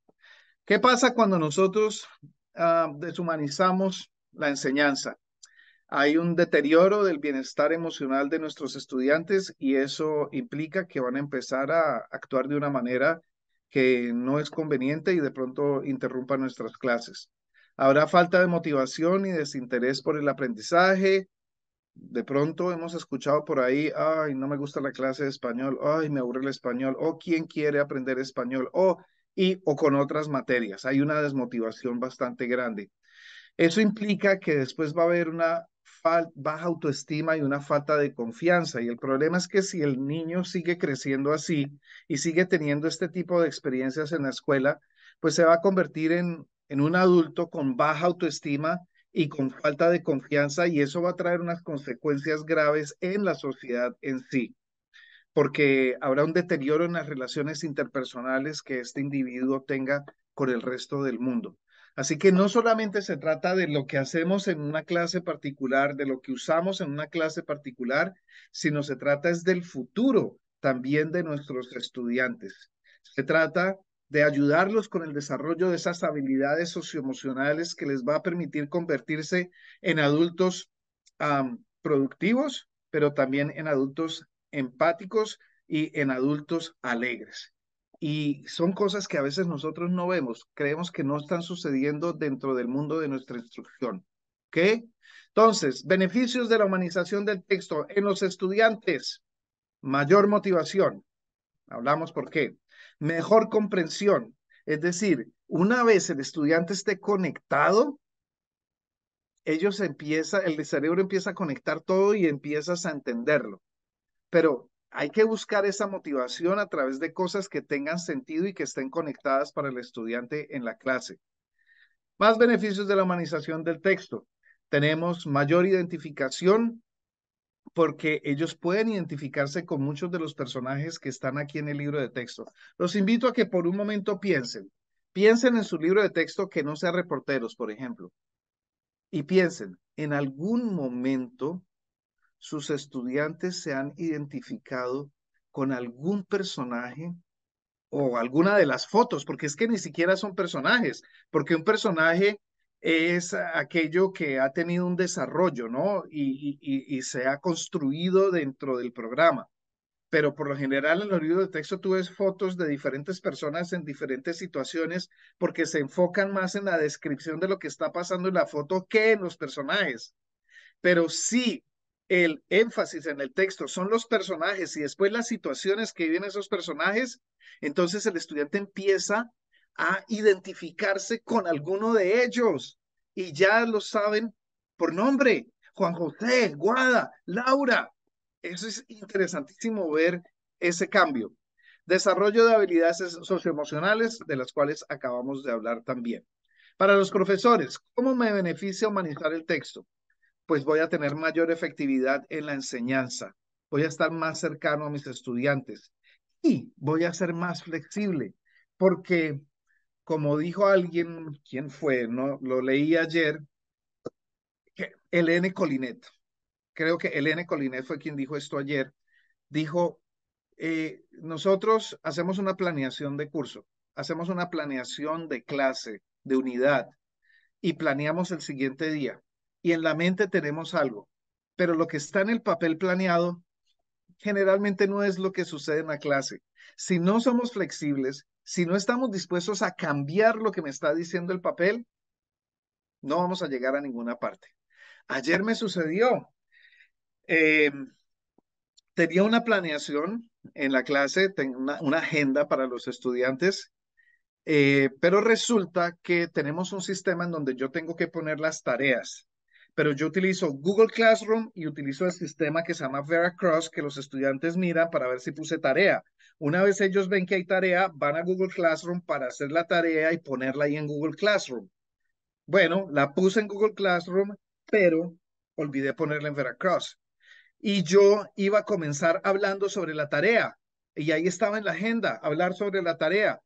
¿Qué pasa cuando nosotros ah, deshumanizamos la enseñanza? hay un deterioro del bienestar emocional de nuestros estudiantes y eso implica que van a empezar a actuar de una manera que no es conveniente y de pronto interrumpa nuestras clases. Habrá falta de motivación y desinterés por el aprendizaje. De pronto hemos escuchado por ahí, ay, no me gusta la clase de español, ay, me aburre el español, o quién quiere aprender español, o y o con otras materias. Hay una desmotivación bastante grande. Eso implica que después va a haber una baja autoestima y una falta de confianza. Y el problema es que si el niño sigue creciendo así y sigue teniendo este tipo de experiencias en la escuela, pues se va a convertir en, en un adulto con baja autoestima y con falta de confianza y eso va a traer unas consecuencias graves en la sociedad en sí, porque habrá un deterioro en las relaciones interpersonales que este individuo tenga con el resto del mundo. Así que no solamente se trata de lo que hacemos en una clase particular, de lo que usamos en una clase particular, sino se trata es del futuro también de nuestros estudiantes. Se trata de ayudarlos con el desarrollo de esas habilidades socioemocionales que les va a permitir convertirse en adultos productivos, pero también en adultos empáticos y en adultos alegres. Y son cosas que a veces nosotros no vemos, creemos que no están sucediendo dentro del mundo de nuestra instrucción. ¿Ok? Entonces, beneficios de la humanización del texto en los estudiantes. Mayor motivación. Hablamos por qué. Mejor comprensión. Es decir, una vez el estudiante esté conectado, ellos empieza, el cerebro empieza a conectar todo y empiezas a entenderlo. Pero hay que buscar esa motivación a través de cosas que tengan sentido y que estén conectadas para el estudiante en la clase. Más beneficios de la humanización del texto. Tenemos mayor identificación porque ellos pueden identificarse con muchos de los personajes que están aquí en el libro de texto. Los invito a que por un momento piensen. Piensen en su libro de texto que no sea reporteros, por ejemplo. Y piensen, en algún momento sus estudiantes se han identificado con algún personaje o alguna de las fotos, porque es que ni siquiera son personajes, porque un personaje es aquello que ha tenido un desarrollo, ¿no? Y, se ha construido dentro del programa. Pero por lo general en los libros de texto tú ves fotos de diferentes personas en diferentes situaciones porque se enfocan más en la descripción de lo que está pasando en la foto que en los personajes. Pero sí, el énfasis en el texto son los personajes y después las situaciones que viven esos personajes, entonces el estudiante empieza a identificarse con alguno de ellos y ya lo saben por nombre. Juan José, Guada, Laura. Eso es interesantísimo ver ese cambio. Desarrollo de habilidades socioemocionales, de las cuales acabamos de hablar también. Para los profesores, ¿cómo me beneficia humanizar el texto? pues voy a tener mayor efectividad en la enseñanza, voy a estar más cercano a mis estudiantes y voy a ser más flexible, porque como dijo alguien, ¿quién fue? No, lo leí ayer, que Elene Colinet, creo que Elene Colinet fue quien dijo esto ayer, dijo, eh, nosotros hacemos una planeación de curso, hacemos una planeación de clase, de unidad, y planeamos el siguiente día y en la mente tenemos algo, pero lo que está en el papel planeado generalmente no es lo que sucede en la clase. Si no somos flexibles, si no estamos dispuestos a cambiar lo que me está diciendo el papel, no vamos a llegar a ninguna parte. Ayer me sucedió. Em, tenía una planeación en la clase, tengo una, agenda para los estudiantes, eh, pero resulta que tenemos un sistema en donde yo tengo que poner las tareas pero yo utilizo Google Classroom y utilizo el sistema que se llama Veracross, que los estudiantes miran para ver si puse tarea. Una vez ellos ven que hay tarea, van a Google Classroom para hacer la tarea y ponerla ahí en Google Classroom. Bueno, la puse en Google Classroom, pero olvidé ponerla en Veracross. Y yo iba a comenzar hablando sobre la tarea. Y ahí estaba en la agenda, hablar sobre la tarea.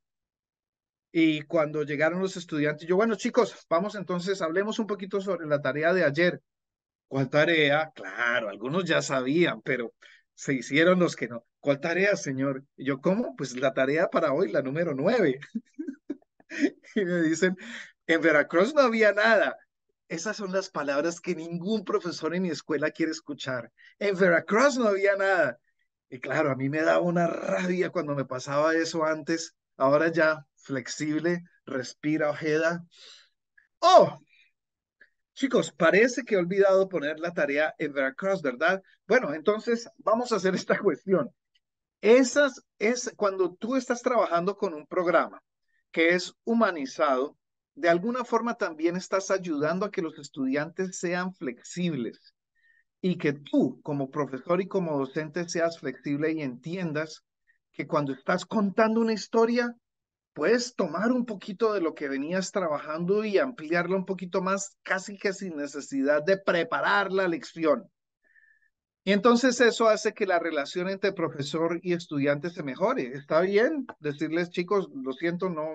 Y cuando llegaron los estudiantes, yo, bueno, chicos, vamos entonces, hablemos un poquito sobre la tarea de ayer. ¿Cuál tarea? Claro, algunos ya sabían, pero se hicieron los que no. ¿Cuál tarea, señor? Y yo, ¿cómo? Pues la tarea para hoy, la número nueve. y me dicen, en Veracruz no había nada. Esas son las palabras que ningún profesor en mi escuela quiere escuchar. En Veracruz no había nada. Y claro, a mí me daba una rabia cuando me pasaba eso antes. Ahora ya flexible, respira Ojeda. ¡Oh! Chicos, parece que he olvidado poner la tarea en Veracruz, ¿verdad? Bueno, entonces vamos a hacer esta cuestión. Esas es cuando tú estás trabajando con un programa que es humanizado, de alguna forma también estás ayudando a que los estudiantes sean flexibles y que tú como profesor y como docente seas flexible y entiendas que cuando estás contando una historia, puedes tomar un poquito de lo que venías trabajando y ampliarlo un poquito más, casi que sin necesidad de preparar la lección. Y entonces eso hace que la relación entre profesor y estudiante se mejore. Está bien decirles, chicos, lo siento, no,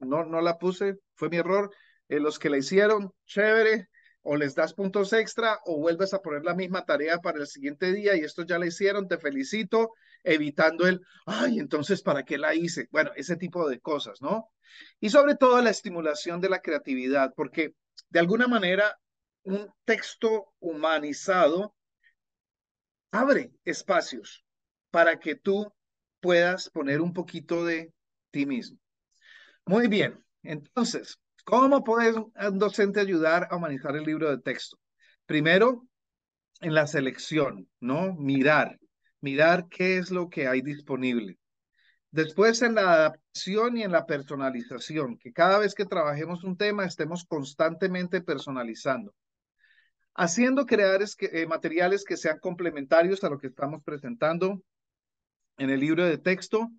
no, la puse, fue mi error. Eh, los que la hicieron, chévere, o les das puntos extra, o vuelves a poner la misma tarea para el siguiente día y esto ya la hicieron, te felicito evitando el, ay, entonces, ¿para qué la hice? Bueno, ese tipo de cosas, ¿no? Y sobre todo la estimulación de la creatividad, porque de alguna manera un texto humanizado abre espacios para que tú puedas poner un poquito de ti mismo. Muy bien, entonces, ¿cómo puede un docente ayudar a humanizar el libro de texto? Primero, en la selección, ¿no? Mirar, mirar qué es lo que hay disponible. Después en la adaptación y en la personalización, que cada vez que trabajemos un tema estemos constantemente personalizando, haciendo crear eh, materiales que sean complementarios a lo que estamos presentando en el libro de texto,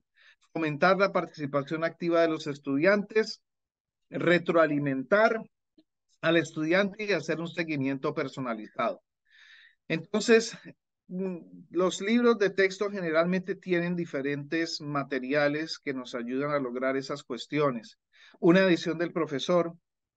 fomentar la participación activa de los estudiantes, retroalimentar al estudiante y hacer un seguimiento personalizado. Entonces, Mm, los libros de texto generalmente tienen diferentes materiales que nos ayudan a lograr esas cuestiones. Una edición del profesor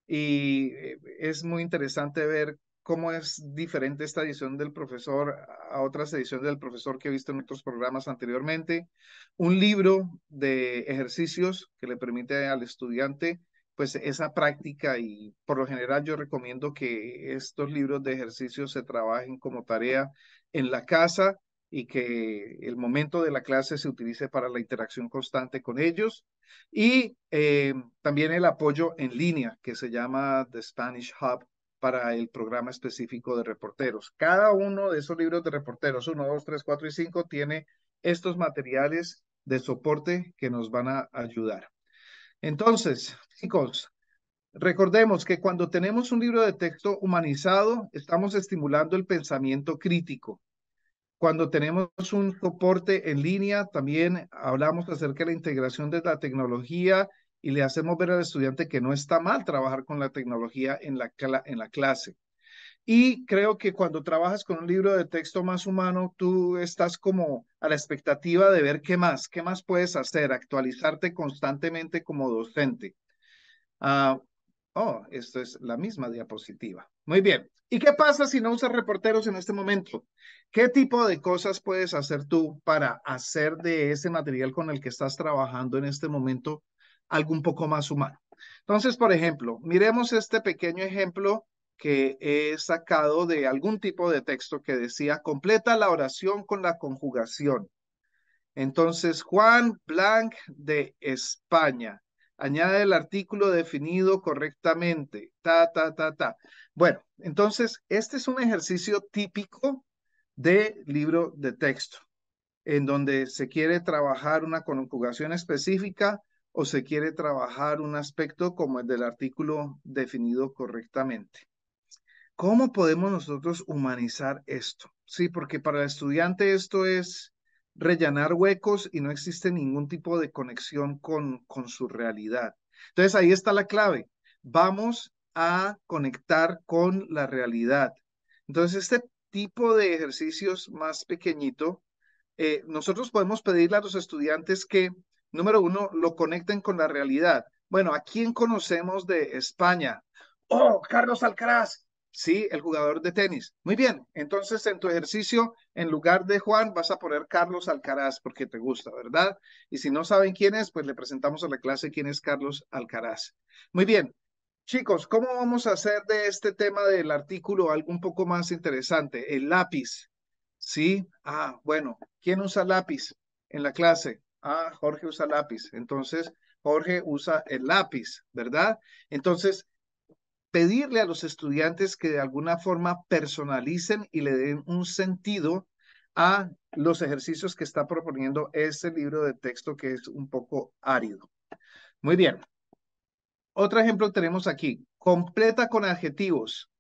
y eh, es muy interesante ver cómo es diferente esta edición del profesor a otras ediciones del profesor que he visto en otros programas anteriormente. Un libro de ejercicios que le permite al estudiante pues esa práctica y por lo general yo recomiendo que estos libros de ejercicios se trabajen como tarea en la casa y que el momento de la clase se utilice para la interacción constante con ellos. Y eh, también el apoyo en línea que se llama The Spanish Hub para el programa específico de reporteros. Cada uno de esos libros de reporteros, 1, 2, 3, 4 y 5, tiene estos materiales de soporte que nos van a ayudar. Entonces, chicos, Recordemos que cuando tenemos un libro de texto humanizado, estamos estimulando el pensamiento crítico. Cuando tenemos un soporte en línea, también hablamos acerca de la integración de la tecnología y le hacemos ver al estudiante que no está mal trabajar con la tecnología en la, en la clase. Y creo que cuando trabajas con un libro de texto más humano, tú estás como a la expectativa de ver qué más, qué más puedes hacer, actualizarte constantemente como docente. Ah, Oh, esto es la misma diapositiva. Muy bien. ¿Y qué pasa si no usas reporteros en este momento? ¿Qué tipo de cosas puedes hacer tú para hacer de ese material con el que estás trabajando en este momento algo un poco más humano? Entonces, por ejemplo, miremos este pequeño ejemplo que he sacado de algún tipo de texto que decía, completa la oración con la conjugación. Entonces, Juan Blanc de España añade el artículo definido correctamente, ta, ta, ta, ta. Bueno, entonces, este es un ejercicio típico de libro de texto, en donde se quiere trabajar una conjugación específica o se quiere trabajar un aspecto como el del artículo definido correctamente. ¿Cómo podemos nosotros humanizar esto? Sí, porque para el estudiante esto es rellenar huecos y no existe ningún tipo de conexión con, con su realidad. Entonces ahí está la clave. Vamos a conectar con la realidad. Entonces este tipo de ejercicios más pequeñito, eh, nosotros podemos pedirle a los estudiantes que, número uno, lo conecten con la realidad. Bueno, ¿a quién conocemos de España? Oh, Carlos Alcaraz, Sí, el jugador de tenis. Muy bien, entonces en tu ejercicio, en lugar de Juan, vas a poner Carlos Alcaraz porque te gusta, ¿verdad? Y si no saben quién es, pues le presentamos a la clase quién es Carlos Alcaraz. Muy bien, chicos, ¿cómo vamos a hacer de este tema del artículo algo un poco más interesante? El lápiz. Sí, ah, bueno, ¿quién usa lápiz en la clase? Ah, Jorge usa lápiz. Entonces, Jorge usa el lápiz, ¿verdad? Entonces, pedirle a los estudiantes que de alguna forma personalicen y le den un sentido a los ejercicios que está proponiendo ese libro de texto que es un poco árido. Muy bien. Otro ejemplo tenemos aquí. Completa con adjetivos.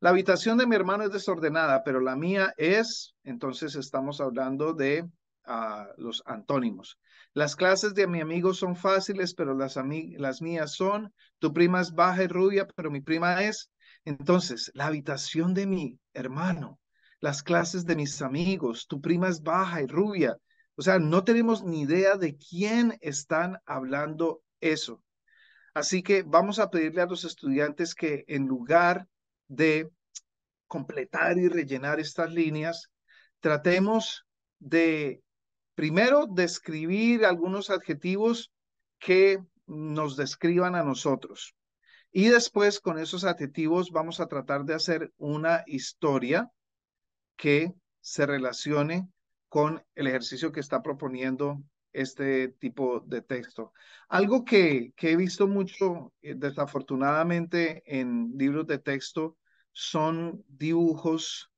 La habitación de mi hermano es desordenada, pero la mía es, entonces estamos hablando de los antónimos. Las clases de mi amigo son fáciles, pero las, las mías son, tu prima es baja y rubia, pero mi prima es. Entonces, la habitación de mi hermano, las clases de mis amigos, tu prima es baja y rubia. O sea, no tenemos ni idea de quién están hablando eso. Así que vamos a pedirle a los estudiantes que en lugar de completar y rellenar estas líneas, tratemos de primero describir algunos adjetivos que nos describan a nosotros. Y después con esos adjetivos vamos a tratar de hacer una historia que se relacione con el ejercicio que está proponiendo este tipo de texto. Algo que, he visto mucho, eh, desafortunadamente, en libros de texto son dibujos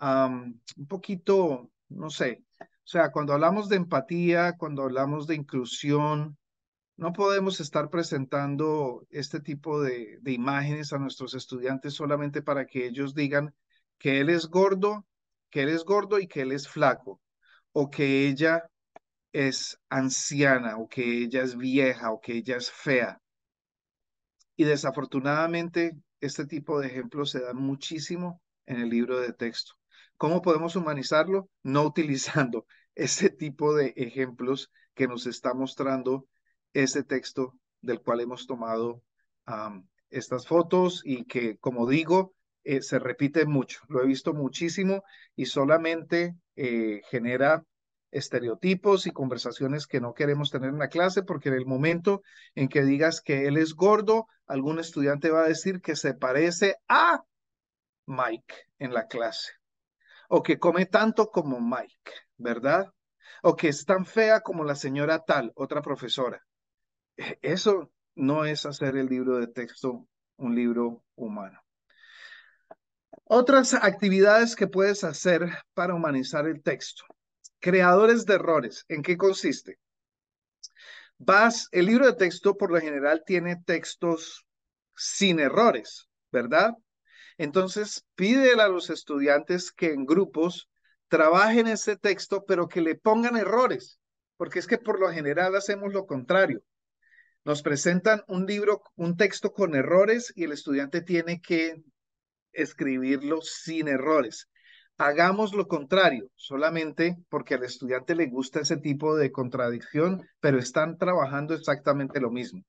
un poquito, no sé, o sea, cuando hablamos de empatía, cuando hablamos de inclusión, no podemos estar presentando este tipo de, imágenes a nuestros estudiantes solamente para que ellos digan que él es gordo, que él es gordo y que él es flaco, o que ella es anciana, o que ella es vieja, o que ella es fea. Y desafortunadamente, este tipo de ejemplos se dan muchísimo en el libro de texto. ¿Cómo podemos humanizarlo? No utilizando ese tipo de ejemplos que nos está mostrando ese texto del cual hemos tomado estas fotos y que, como digo, eh, se repite mucho. Lo he visto muchísimo y solamente eh, genera estereotipos y conversaciones que no queremos tener en la clase porque en el momento en que digas que él es gordo, algún estudiante va a decir que se parece a Mike en la clase o que come tanto como Mike, ¿verdad? O que es tan fea como la señora tal, otra profesora. Eh, eso no es hacer el libro de texto un libro humano. Otras actividades que puedes hacer para humanizar el texto. Creadores de errores. ¿En qué consiste? Vas, el libro de texto por lo general tiene textos sin errores, ¿verdad? Entonces, pídele a los estudiantes que en grupos trabajen este texto, pero que le pongan errores, porque es que por lo general hacemos lo contrario. Nos presentan un libro, un texto con errores y el estudiante tiene que escribirlo sin errores. Hagamos lo contrario, solamente porque al estudiante le gusta ese tipo de contradicción, pero están trabajando exactamente lo mismo.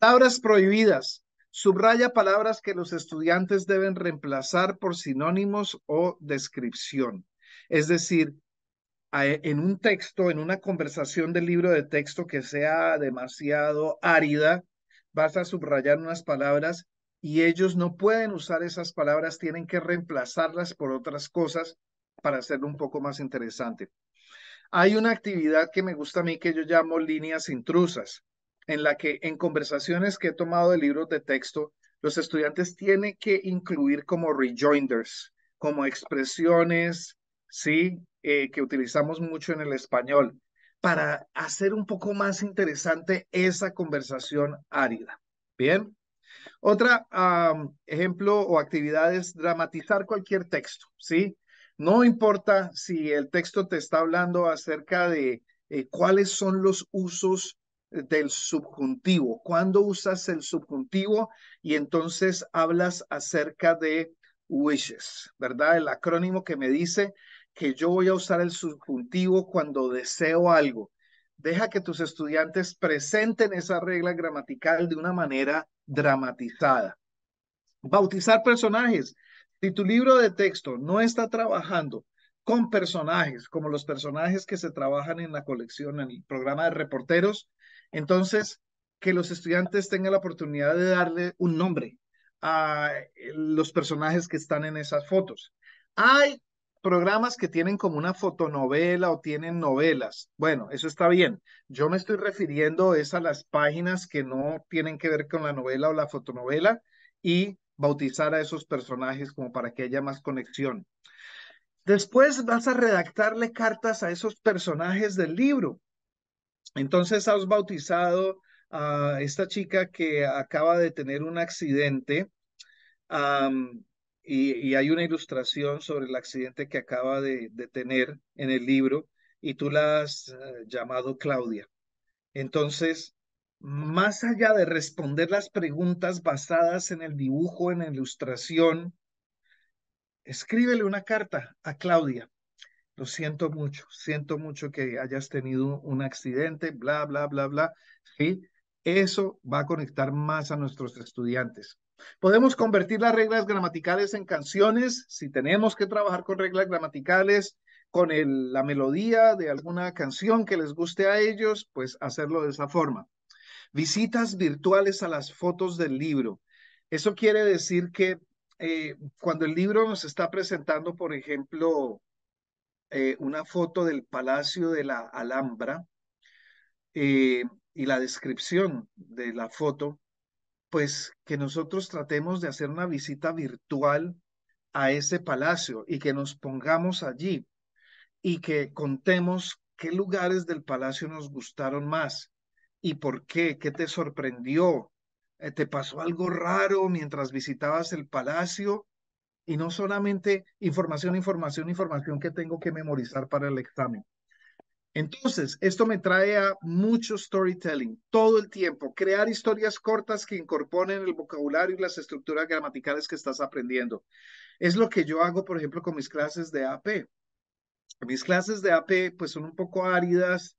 Palabras prohibidas. Subraya palabras que los estudiantes deben reemplazar por sinónimos o descripción. Es decir, en un texto, en una conversación del libro de texto que sea demasiado árida, vas a subrayar unas palabras y ellos no pueden usar esas palabras, tienen que reemplazarlas por otras cosas para hacerlo un poco más interesante. Hay una actividad que me gusta a mí que yo llamo líneas intrusas en la que en conversaciones que he tomado de libros de texto, los estudiantes tienen que incluir como rejoinders, como expresiones, ¿sí? Eh, que utilizamos mucho en el español, para hacer un poco más interesante esa conversación árida. Bien. Otra ejemplo o actividad es dramatizar cualquier texto, ¿sí? No importa si el texto te está hablando acerca de eh, cuáles son los usos del subjuntivo. Cuando usas el subjuntivo y entonces hablas acerca de wishes, ¿verdad? El acrónimo que me dice que yo voy a usar el subjuntivo cuando deseo algo. Deja que tus estudiantes presenten esa regla gramatical de una manera dramatizada. Bautizar personajes. Si tu libro de texto no está trabajando con personajes, como los personajes que se trabajan en la colección, en el programa de reporteros, entonces, que los estudiantes tengan la oportunidad de darle un nombre a eh, los personajes que están en esas fotos. Hay programas que tienen como una fotonovela o tienen novelas. Bueno, eso está bien. Yo me estoy refiriendo es a las páginas que no tienen que ver con la novela o la fotonovela y bautizar a esos personajes como para que haya más conexión. Después vas a redactarle cartas a esos personajes del libro entonces has bautizado a esta chica que acaba de tener un accidente y, hay una ilustración sobre el accidente que acaba de, tener en el libro y tú la has eh, llamado Claudia. Entonces, más allá de responder las preguntas basadas en el dibujo, en la ilustración, escríbele una carta a Claudia lo siento mucho, siento mucho que hayas tenido un accidente, bla, bla, bla, bla. ¿sí? Eso va a conectar más a nuestros estudiantes. Podemos convertir las reglas gramaticales en canciones si tenemos que trabajar con reglas gramaticales, con la melodía de alguna canción que les guste a ellos, pues hacerlo de esa forma. Visitas virtuales a las fotos del libro. Eso quiere decir que eh, cuando el libro nos está presentando, por ejemplo, eh, una foto del Palacio de la Alhambra eh, y la descripción de la foto, pues que nosotros tratemos de hacer una visita virtual a ese palacio y que nos pongamos allí y que contemos qué lugares del palacio nos gustaron más y por qué, qué te sorprendió, eh, te pasó algo raro mientras visitabas el palacio y no solamente información, información, información que tengo que memorizar para el examen. Entonces, esto me trae a mucho storytelling, todo el tiempo, crear historias cortas que incorporen el vocabulario y las estructuras gramaticales que estás aprendiendo. Es lo que yo hago, por ejemplo, con mis clases de AP. Mis clases de AP pues son un poco áridas,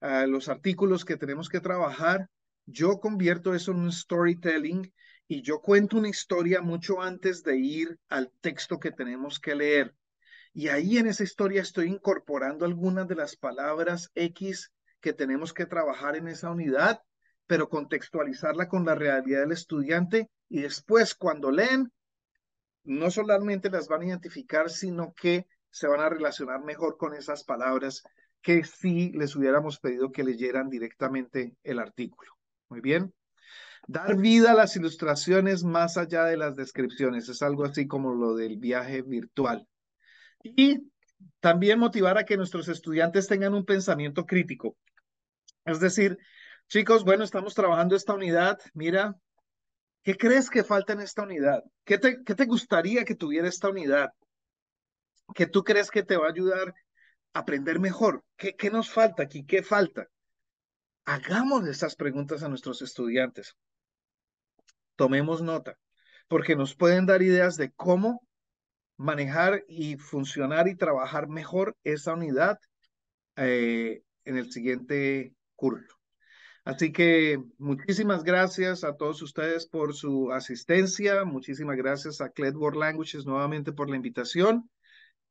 ah, los artículos que tenemos que trabajar. Yo convierto eso en un storytelling y yo cuento una historia mucho antes de ir al texto que tenemos que leer. Y ahí en esa historia estoy incorporando algunas de las palabras X que tenemos que trabajar en esa unidad, pero contextualizarla con la realidad del estudiante. Y después, cuando leen, no solamente las van a identificar, sino que se van a relacionar mejor con esas palabras que si les hubiéramos pedido que leyeran directamente el artículo. Muy bien. Dar vida a las ilustraciones más allá de las descripciones. Es algo así como lo del viaje virtual. Y también motivar a que nuestros estudiantes tengan un pensamiento crítico. Es decir, chicos, bueno, estamos trabajando esta unidad. Mira, ¿qué crees que falta en esta unidad? ¿Qué te, gustaría que tuviera esta unidad? ¿Qué tú crees que te va a ayudar a aprender mejor? ¿Qué, qué nos falta aquí? ¿Qué falta? Hagamos esas preguntas a nuestros estudiantes. Tomemos nota, porque nos pueden dar ideas de cómo manejar y funcionar y trabajar mejor esa unidad eh, en el siguiente curso. Así que muchísimas gracias a todos ustedes por su asistencia. Muchísimas gracias a CLED Languages nuevamente por la invitación.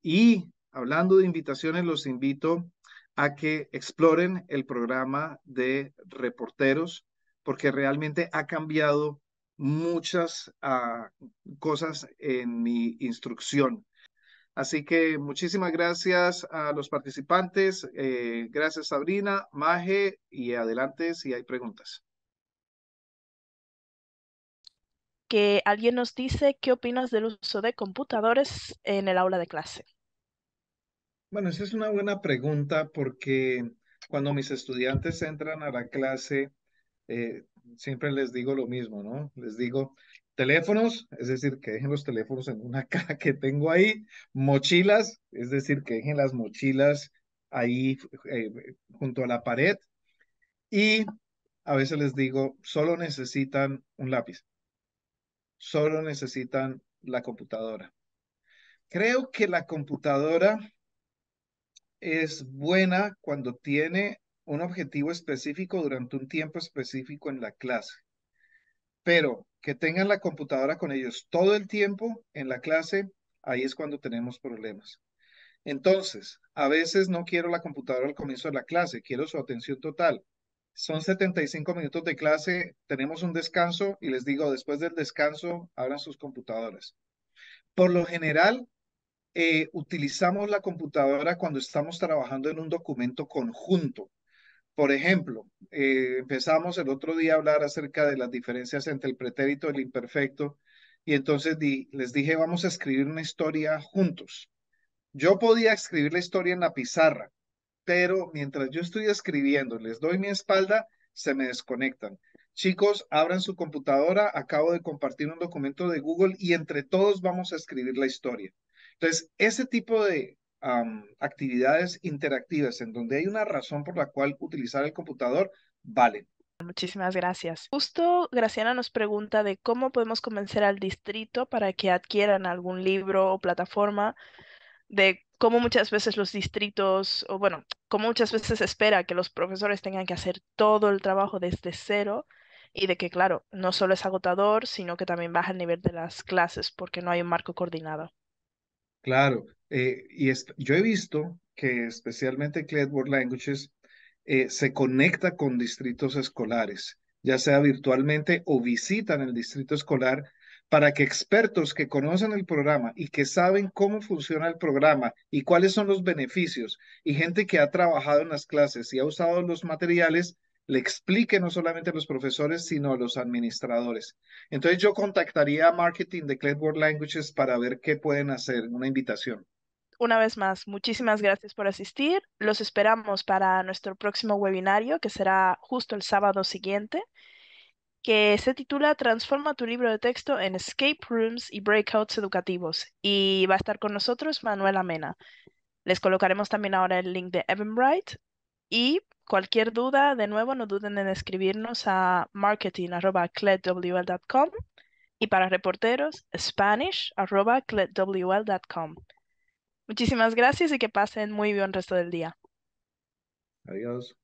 Y hablando de invitaciones, los invito a que exploren el programa de reporteros porque realmente ha cambiado muchas ah, cosas en mi instrucción. Así que muchísimas gracias a los participantes. Eh, gracias Sabrina, Maje y adelante si hay preguntas. Que alguien nos dice qué opinas del uso de computadores en el aula de clase. Bueno, esa es una buena pregunta porque cuando mis estudiantes entran a la clase, eh, siempre les digo lo mismo, ¿no? Les digo, teléfonos, es decir, que dejen los teléfonos en una caja que tengo ahí, mochilas, es decir, que dejen las mochilas ahí eh, junto a la pared y a veces les digo, solo necesitan un lápiz, solo necesitan la computadora. Creo que la computadora es buena cuando tiene un objetivo específico durante un tiempo específico en la clase. Pero que tengan la computadora con ellos todo el tiempo en la clase, ahí es cuando tenemos problemas. Entonces, a veces no quiero la computadora al comienzo de la clase, quiero su atención total. Son 75 minutos de clase, tenemos un descanso y les digo, después del descanso, abran sus computadoras. Por lo general, eh, utilizamos la computadora cuando estamos trabajando en un documento conjunto. Por ejemplo, eh, empezamos el otro día a hablar acerca de las diferencias entre el pretérito y el imperfecto y entonces les dije, vamos a escribir una historia juntos. Yo podía escribir la historia en la pizarra, pero mientras yo estoy escribiendo, les doy mi espalda, se me desconectan. Chicos, abran su computadora, acabo de compartir un documento de Google y entre todos vamos a escribir la historia. Entonces, ese tipo de actividades interactivas en donde hay una razón por la cual utilizar el computador, vale. Muchísimas gracias. Justo Graciana nos pregunta de cómo podemos convencer al distrito para que adquieran algún libro o plataforma, de cómo muchas veces los distritos, o bueno, cómo muchas veces se espera que los profesores tengan que hacer todo el trabajo desde cero y de que, claro, no solo es agotador, sino que también baja el nivel de las clases porque no hay un marco coordinado. Claro, eh, y yo he visto que especialmente World Languages eh, se conecta con distritos escolares, ya sea virtualmente o visitan el distrito escolar para que expertos que conocen el programa y que saben cómo funciona el programa y cuáles son los beneficios y gente que ha trabajado en las clases y ha usado los materiales, le explique no solamente a los profesores, sino a los administradores. Entonces yo contactaría a Marketing de Clayboard Languages para ver qué pueden hacer, una invitación una vez más, muchísimas gracias por asistir. Los esperamos para nuestro próximo webinario, que será justo el sábado siguiente, que se titula Transforma tu libro de texto en Escape Rooms y Breakouts Educativos. Y va a estar con nosotros Manuela Mena. Les colocaremos también ahora el link de Eventbrite. Y cualquier duda, de nuevo, no duden en escribirnos a marketing.cledwl.com y para reporteros, spanish.cledwl.com. Muchísimas gracias y que pasen muy bien el resto del día. Adiós.